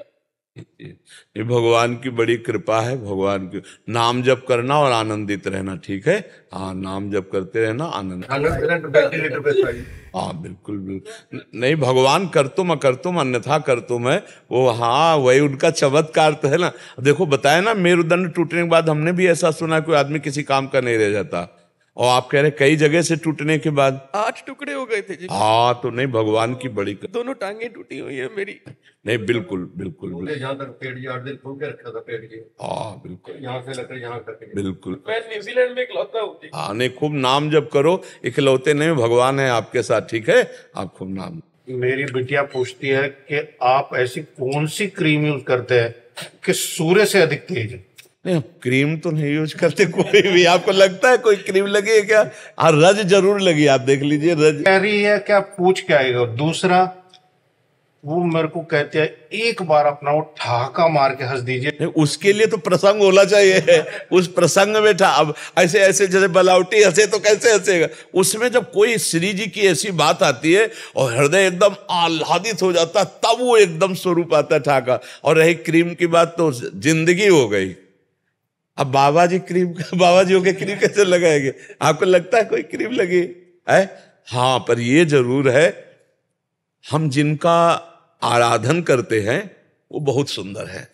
[SPEAKER 2] ये भगवान की बड़ी कृपा है भगवान की नाम जप करना और आनंदित रहना ठीक है हाँ नाम जप करते रहना आनंद हाँ बिल्कुल बिल्कुल नहीं भगवान कर तुम कर तुम अन्यथा कर तुम मैं वो हाँ वही उनका चमत्कार तो है ना देखो बताया ना मेरुदंड टूटने के बाद हमने भी ऐसा सुना कोई आदमी किसी काम का नहीं रह जाता और आप कह रहे कई जगह से टूटने के बाद आठ टुकड़े
[SPEAKER 3] हो गए थे जी हाँ
[SPEAKER 2] तो नहीं भगवान की बड़ी कर... दोनों
[SPEAKER 3] टांगे टूटी हुई है मेरी
[SPEAKER 2] नहीं बिल्कुल बिल्कुल बिल्कुल यहाँ
[SPEAKER 3] तक पेड़ पेड़ खोल के रखा था हाँ बिल्कुल यहाँ से लकड़ी यहाँ तक बिल्कुल मैं न्यूजीलैंड में इकलौता हूँ
[SPEAKER 2] हाँ नहीं खूब नाम जब करो इकलौते नहीं भगवान है आपके साथ ठीक है आप खूब नाम मेरी बिटिया पूछती है कि आप ऐसी कौन सी क्रीम यूज करते हैं कि सूर्य से अधिक तेज है नहीं क्रीम तो नहीं यूज करते कोई भी आपको लगता है कोई क्रीम लगी क्या हाँ रज जरूर लगी आप देख लीजिए रज कह रही है क्या पूछ के आएगा दूसरा वो मेरे को कहते हैं एक बार अपना वो ठहाका मार के हंस दीजिए उसके लिए तो प्रसंग होना चाहिए उस प्रसंग में था अब ऐसे ऐसे जैसे बलावटी हंसे तो कैसे हंसेगा उसमें जब कोई श्री जी की ऐसी बात आती है और हृदय एकदम आह्लादित हो जाता तब वो एकदम स्वरूप आता ठाका और रही क्रीम की बात तो जिंदगी हो गई अब बाबा जी क्रीम बाबा जी होके क्रीम कैसे लगाएंगे आपको लगता है कोई क्रीम लगे है हाँ पर ये जरूर है हम जिनका आराधन करते हैं वो बहुत सुंदर है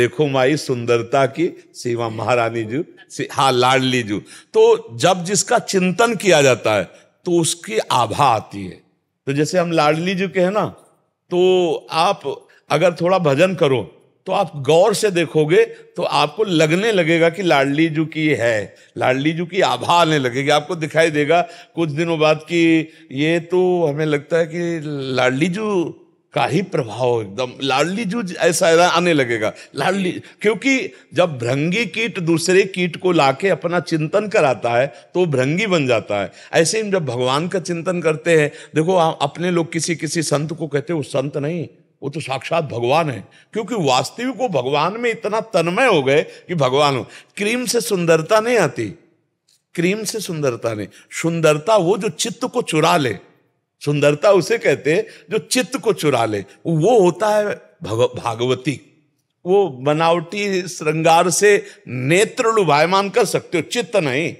[SPEAKER 2] देखो माई सुंदरता की सेवा महारानी जू हाँ लाडली जू तो जब जिसका चिंतन किया जाता है तो उसकी आभा आती है तो जैसे हम लाडली जू के हैं ना तो आप अगर थोड़ा भजन करो तो आप गौर से देखोगे तो आपको लगने लगेगा कि लाडली जू की है लाडली जू की आभा आने लगेगी आपको दिखाई देगा कुछ दिनों बाद कि ये तो हमें लगता है कि लाडली जू का ही प्रभाव एकदम लाडली जू ऐसा आने लगेगा लाडली क्योंकि जब भृंगी कीट दूसरे कीट को लाके अपना चिंतन कराता है तो भृंगी बन जाता है ऐसे ही जब भगवान का चिंतन करते हैं देखो अपने लोग किसी किसी संत को कहते हो संत नहीं वो तो साक्षात भगवान है क्योंकि वास्तविक वो भगवान में इतना तन्मय हो गए कि भगवान हो क्रीम से सुंदरता नहीं आती क्रीम से सुंदरता नहीं सुंदरता वो जो चित्त को चुरा ले सुंदरता उसे कहते जो चित्त को चुरा ले वो होता है भागवती वो बनावटी श्रृंगार से नेत्र लुभायमान कर सकते हो चित्त नहीं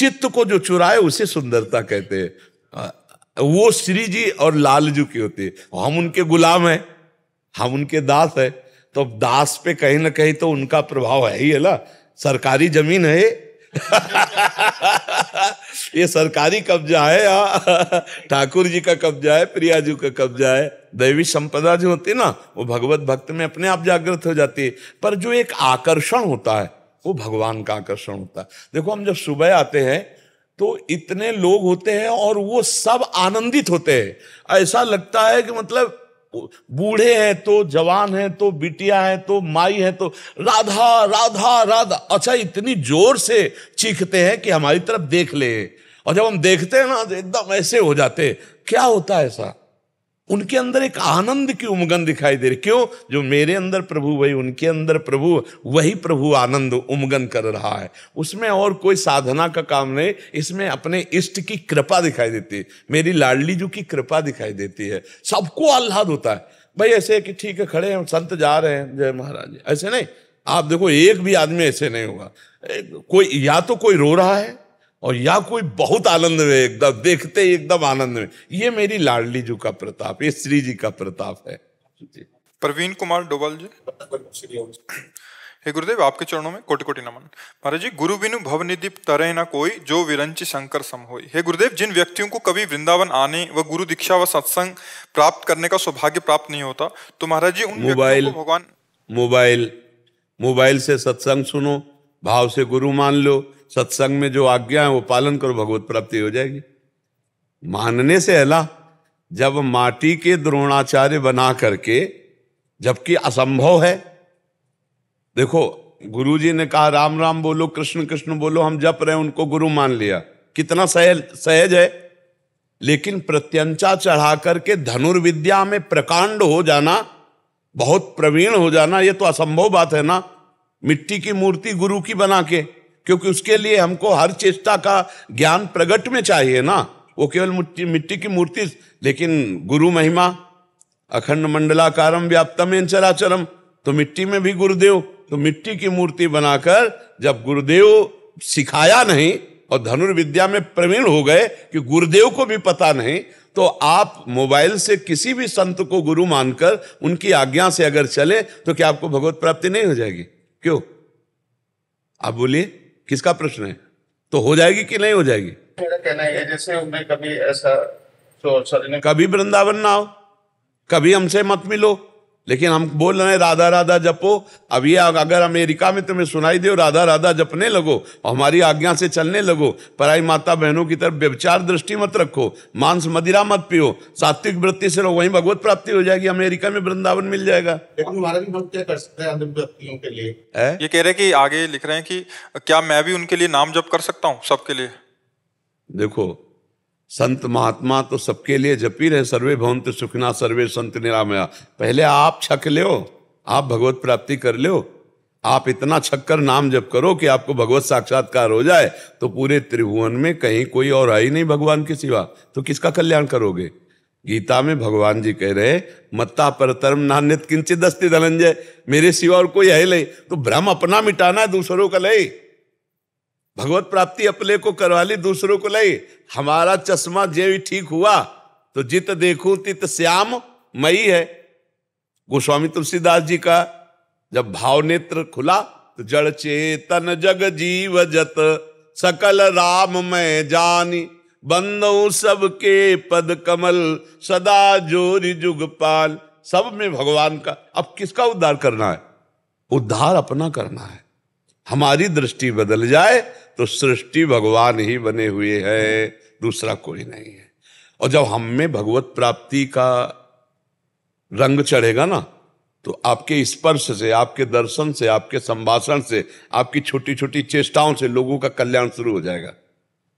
[SPEAKER 2] चित्त को जो चुराए उसे सुंदरता कहते हैं वो श्री जी और लालजू की होती है तो हम उनके गुलाम हैं हम उनके दास हैं तो दास पे कहीं ना कहीं तो उनका प्रभाव है ही है ना सरकारी जमीन है ये सरकारी कब्जा है हाँ। ठाकुर जी का कब्जा है प्रिया जी का कब्जा है दैवी संपदा जो होती है ना वो भगवत भक्त में अपने आप जागृत हो जाती है पर जो एक आकर्षण होता है वो भगवान का आकर्षण होता है देखो हम जब सुबह आते हैं तो इतने लोग होते हैं और वो सब आनंदित होते हैं ऐसा लगता है कि मतलब बूढ़े हैं तो जवान हैं तो बिटिया हैं तो माई हैं तो राधा राधा राधा अच्छा इतनी जोर से चीखते हैं कि हमारी तरफ देख ले और जब हम देखते हैं ना तो एकदम ऐसे हो जाते क्या होता है ऐसा उनके अंदर एक आनंद की उमगन दिखाई दे रही क्यों जो मेरे अंदर प्रभु वही उनके अंदर प्रभु वही प्रभु आनंद उमगन कर रहा है उसमें और कोई साधना का काम नहीं इसमें अपने इष्ट की कृपा दिखाई देती है मेरी लाडली जू की कृपा दिखाई देती है सबको आह्लाद होता है भाई ऐसे कि ठीक है खड़े हैं संत जा रहे हैं जय महाराज ऐसे नहीं आप देखो एक भी आदमी ऐसे नहीं होगा कोई या तो कोई रो रहा है और या कोई बहुत आनंद में एकदम देखते ही एकदम आनंद में ये मेरी लाडली जी का प्रताप ये श्री जी का प्रताप है
[SPEAKER 1] प्रवीण कुमार डोबल जी हे गुरुदेव आपके चरणों में कोटि कोटि नमन महाराज जी गुरु बिनु भव निधि तरह ना कोई जो विरंच शंकर सम हो हे गुरुदेव जिन व्यक्तियों को कभी वृंदावन आने व गुरु दीक्षा व सत्संग प्राप्त
[SPEAKER 2] करने का सौभाग्य प्राप्त नहीं होता तो महाराज जी उन मोबाइल भगवान मोबाइल मोबाइल से सत्संग सुनो भाव से गुरु मान लो सत्संग में जो आज्ञा है वो पालन करो भगवत प्राप्ति हो जाएगी मानने से अला जब माटी के द्रोणाचार्य बना करके जबकि असंभव है देखो गुरुजी ने कहा राम राम बोलो कृष्ण कृष्ण बोलो हम जप रहे उनको गुरु मान लिया कितना सहज सहज है लेकिन प्रत्यंचा चढ़ा करके धनुर्विद्या में प्रकांड हो जाना बहुत प्रवीण हो जाना ये तो असंभव बात है ना मिट्टी की मूर्ति गुरु की बना के क्योंकि उसके लिए हमको हर चेष्टा का ज्ञान प्रगट में चाहिए ना वो केवल मिट्टी मिट्टी की मूर्ति लेकिन गुरु महिमा अखंड मंडलाकारम व्याप्तम चराचरम तो मिट्टी में भी गुरुदेव तो मिट्टी की मूर्ति बनाकर जब गुरुदेव सिखाया नहीं और धनुर्विद्या में प्रवीण हो गए कि गुरुदेव को भी पता नहीं तो आप मोबाइल से किसी भी संत को गुरु मानकर उनकी आज्ञा से अगर चले तो क्या आपको भगवत प्राप्ति नहीं हो जाएगी क्यों आप बोलिए किसका प्रश्न है तो हो जाएगी कि नहीं हो जाएगी
[SPEAKER 3] मेरा कहना है जैसे मैं कभी ऐसा
[SPEAKER 2] कभी वृंदावन ना हो कभी हमसे मत मिलो लेकिन हम बोल रहे हैं राधा राधा जपो अब ये अगर अमेरिका में तुम्हें सुनाई दे राधा राधा जपने लगो और हमारी आज्ञा से चलने लगो पराई माता बहनों की तरफ व्यवचार दृष्टि मत रखो मांस मदिरा मत पियो सात्विक वृत्ति से वहीं भगवत प्राप्ति हो जाएगी अमेरिका में वृंदावन मिल जाएगा
[SPEAKER 1] ये कह रहे कि आगे लिख रहे हैं कि क्या मैं भी उनके लिए नाम जप कर सकता हूँ सबके लिए
[SPEAKER 2] देखो संत महात्मा तो सबके लिए जपी रहे सर्वे भवंत सुखना सर्वे संत निरामया पहले आप छक लो आप भगवत प्राप्ति कर लो आप इतना छक कर नाम जप करो कि आपको भगवत साक्षात्कार हो जाए तो पूरे त्रिभुवन में कहीं कोई और आई नहीं भगवान के सिवा तो किसका कल्याण करोगे गीता में भगवान जी कह रहे मत्ता पर तरम नान्यत किंचित दस्ती धनंजय मेरे सिवा और कोई है नहीं तो भ्रम अपना मिटाना है दूसरों का नहीं भगवत प्राप्ति अपने को करवा ली दूसरों को लाई हमारा चश्मा जे ठीक हुआ तो जित देखू तित श्याम मई है गोस्वामी तुलसीदास जी का जब भाव नेत्र खुला तो जड़ चेतन जग जीव जत सकल राम मैं जानी बंदो सबके पद कमल सदा जोरी जुगपाल सब में भगवान का अब किसका उद्धार करना है उद्धार अपना करना है हमारी दृष्टि बदल जाए तो सृष्टि भगवान ही बने हुए हैं दूसरा कोई नहीं है और जब हम में भगवत प्राप्ति का रंग चढ़ेगा ना तो आपके स्पर्श से आपके दर्शन से आपके संभाषण से आपकी छोटी छोटी चेष्टाओं से लोगों का कल्याण शुरू हो जाएगा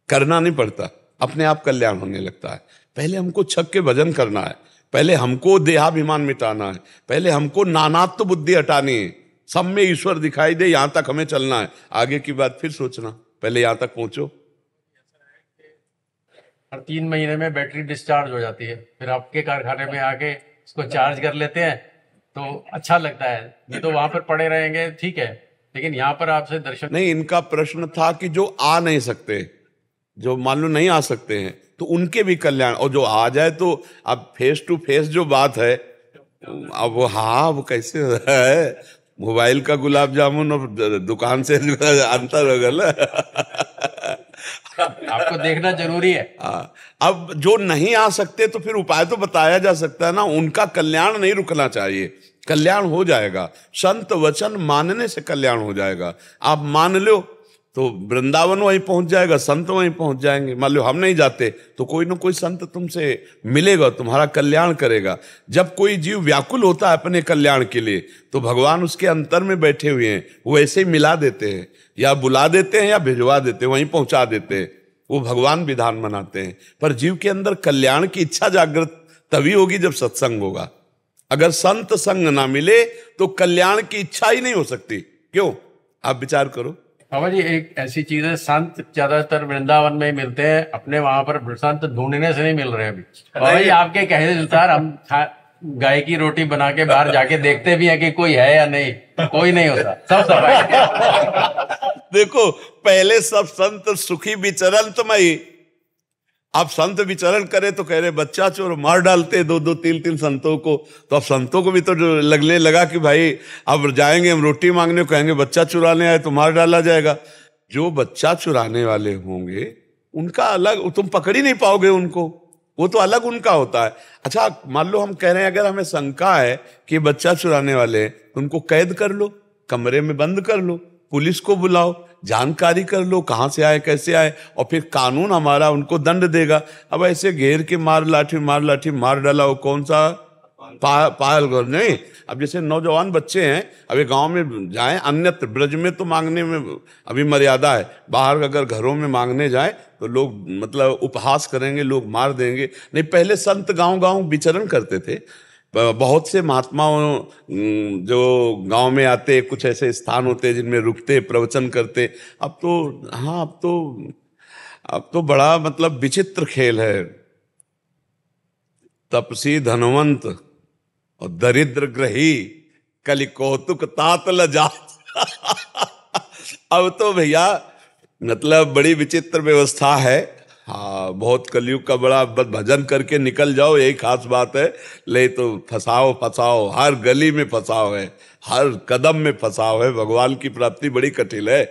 [SPEAKER 2] करना नहीं पड़ता अपने आप कल्याण होने लगता है पहले हमको छक के भजन करना है पहले हमको देहाभिमान मिटाना है पहले हमको नानात्व तो बुद्धि हटानी है सब में ईश्वर दिखाई दे यहां तक हमें चलना है आगे की बात फिर सोचना पहले यहां तक पहुंचो
[SPEAKER 3] हर तीन महीने में बैटरी डिस्चार्ज हो जाती है फिर आपके कारखाने में आके इसको चार्ज कर लेते हैं तो अच्छा लगता है नहीं तो वहां पर पड़े रहेंगे ठीक है लेकिन यहाँ पर आपसे दर्शन नहीं
[SPEAKER 2] इनका प्रश्न था कि जो आ नहीं सकते जो मान लो नहीं आ सकते हैं तो उनके भी कल्याण और जो आ जाए तो अब फेस टू फेस जो बात है अब वो हाँ वो कैसे है मोबाइल का गुलाब जामुन और दुकान से अंतर हो गया आपको देखना जरूरी है आ, हाँ। अब जो नहीं आ सकते तो फिर उपाय तो बताया जा सकता है ना उनका कल्याण नहीं रुकना चाहिए कल्याण हो जाएगा संत वचन मानने से कल्याण हो जाएगा आप मान लो तो वृंदावन वहीं पहुंच जाएगा संत वहीं पहुंच जाएंगे मान लो हम नहीं जाते तो कोई ना कोई संत तुमसे मिलेगा तुम्हारा कल्याण करेगा जब कोई जीव व्याकुल होता है अपने कल्याण के लिए तो भगवान उसके अंतर में बैठे हुए हैं वो ऐसे ही मिला देते हैं या बुला देते हैं या भिजवा देते हैं वहीं पहुंचा देते हैं वो भगवान विधान मनाते हैं पर जीव के अंदर कल्याण की इच्छा जागृत तभी होगी जब सत्संग होगा अगर संत संग ना मिले तो कल्याण की इच्छा ही नहीं हो सकती
[SPEAKER 3] क्यों आप विचार करो बाबा जी एक ऐसी चीज है संत ज्यादातर वृंदावन में ही मिलते हैं अपने वहां पर संत ढूंढने से नहीं मिल रहे अभी अच्छा, बाबा जी आपके कहने अनुसार हम गाय की रोटी बना के बाहर जाके देखते भी हैं कि कोई है या नहीं कोई नहीं होता सब सफाई
[SPEAKER 2] देखो पहले सब संत सुखी विचरण तुम्हें आप संत विचरण करें तो कह रहे बच्चा चोर मार डालते दो दो तीन तीन संतों को तो अब संतों को भी तो लगने लगा कि भाई अब जाएंगे हम रोटी मांगने कहेंगे बच्चा चुराने आए तो मार डाला जाएगा जो बच्चा चुराने वाले होंगे उनका अलग तुम पकड़ ही नहीं पाओगे उनको वो तो अलग उनका होता है अच्छा मान लो हम कह रहे हैं अगर हमें शंका है कि बच्चा चुराने वाले हैं तो उनको कैद कर लो कमरे में बंद कर लो पुलिस को बुलाओ जानकारी कर लो कहाँ से आए कैसे आए और फिर कानून हमारा उनको दंड देगा अब ऐसे घेर के मार लाठी मार लाठी मार डाला वो कौन सा पा, पायल गौर नहीं अब जैसे नौजवान बच्चे हैं अभी गांव में जाए अन्यत्र ब्रज में तो मांगने में अभी मर्यादा है बाहर अगर घरों में मांगने जाए तो लोग मतलब उपहास करेंगे लोग मार देंगे नहीं पहले संत गांव गांव विचरण करते थे बहुत से महात्माओं जो गांव में आते कुछ ऐसे स्थान होते जिनमें रुकते प्रवचन करते अब तो हाँ अब तो अब तो बड़ा मतलब विचित्र खेल है तपसी धनवंत और दरिद्र ग्रही कलि कौतुक तातल जा अब तो भैया मतलब बड़ी विचित्र व्यवस्था है हाँ बहुत कलयुग का बड़ा भजन करके निकल जाओ यही खास बात है ले तो फंसाओ फसाओ हर गली में फंसाओ है हर कदम में फंसाओ है
[SPEAKER 3] भगवान की प्राप्ति बड़ी कठिन है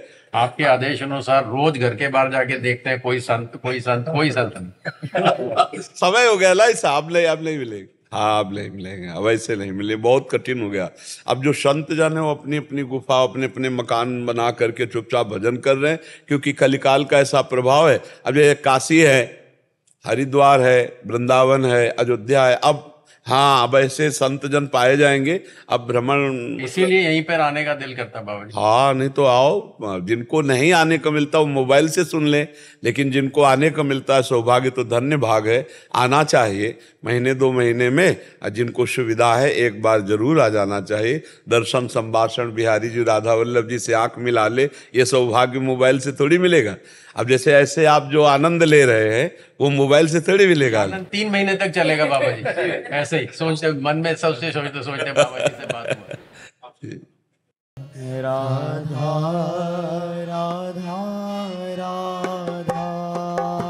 [SPEAKER 3] आपके आदेश अनुसार रोज घर के बाहर जाके देखते हैं कोई संत कोई संत कोई संत
[SPEAKER 2] समय हो गया ला साहब ले, आप नहीं मिलेगी हाँ अब नहीं मिलेंगे अब ऐसे नहीं मिले बहुत कठिन हो गया अब जो संत जन है वो अपनी अपनी गुफा अपने अपने मकान बना करके चुपचाप भजन कर रहे हैं क्योंकि कलिकाल का ऐसा प्रभाव है अब जैसे काशी है हरिद्वार है वृंदावन है अयोध्या है अब हाँ अब ऐसे संत जन पाए जाएंगे अब भ्रमण इसीलिए यहीं पर
[SPEAKER 3] आने का दिल करता बाबा जी
[SPEAKER 2] हाँ नहीं तो आओ जिनको नहीं आने का मिलता वो मोबाइल से सुन लें लेकिन जिनको आने का मिलता है सौभाग्य तो धन्य भाग है आना चाहिए महीने दो महीने में जिनको सुविधा है एक बार जरूर आ जाना चाहिए दर्शन संभाषण बिहारी जी राधा वल्लभ जी से आंख मिला ले ये सौभाग्य मोबाइल से थोड़ी मिलेगा अब जैसे ऐसे आप जो आनंद ले रहे हैं वो मोबाइल से थोड़ी भी लेगा
[SPEAKER 3] तीन महीने तक चलेगा बाबा जी ऐसे ही सोचते मन में सबसे सोचते सोचते बाबा राधा राधा राधा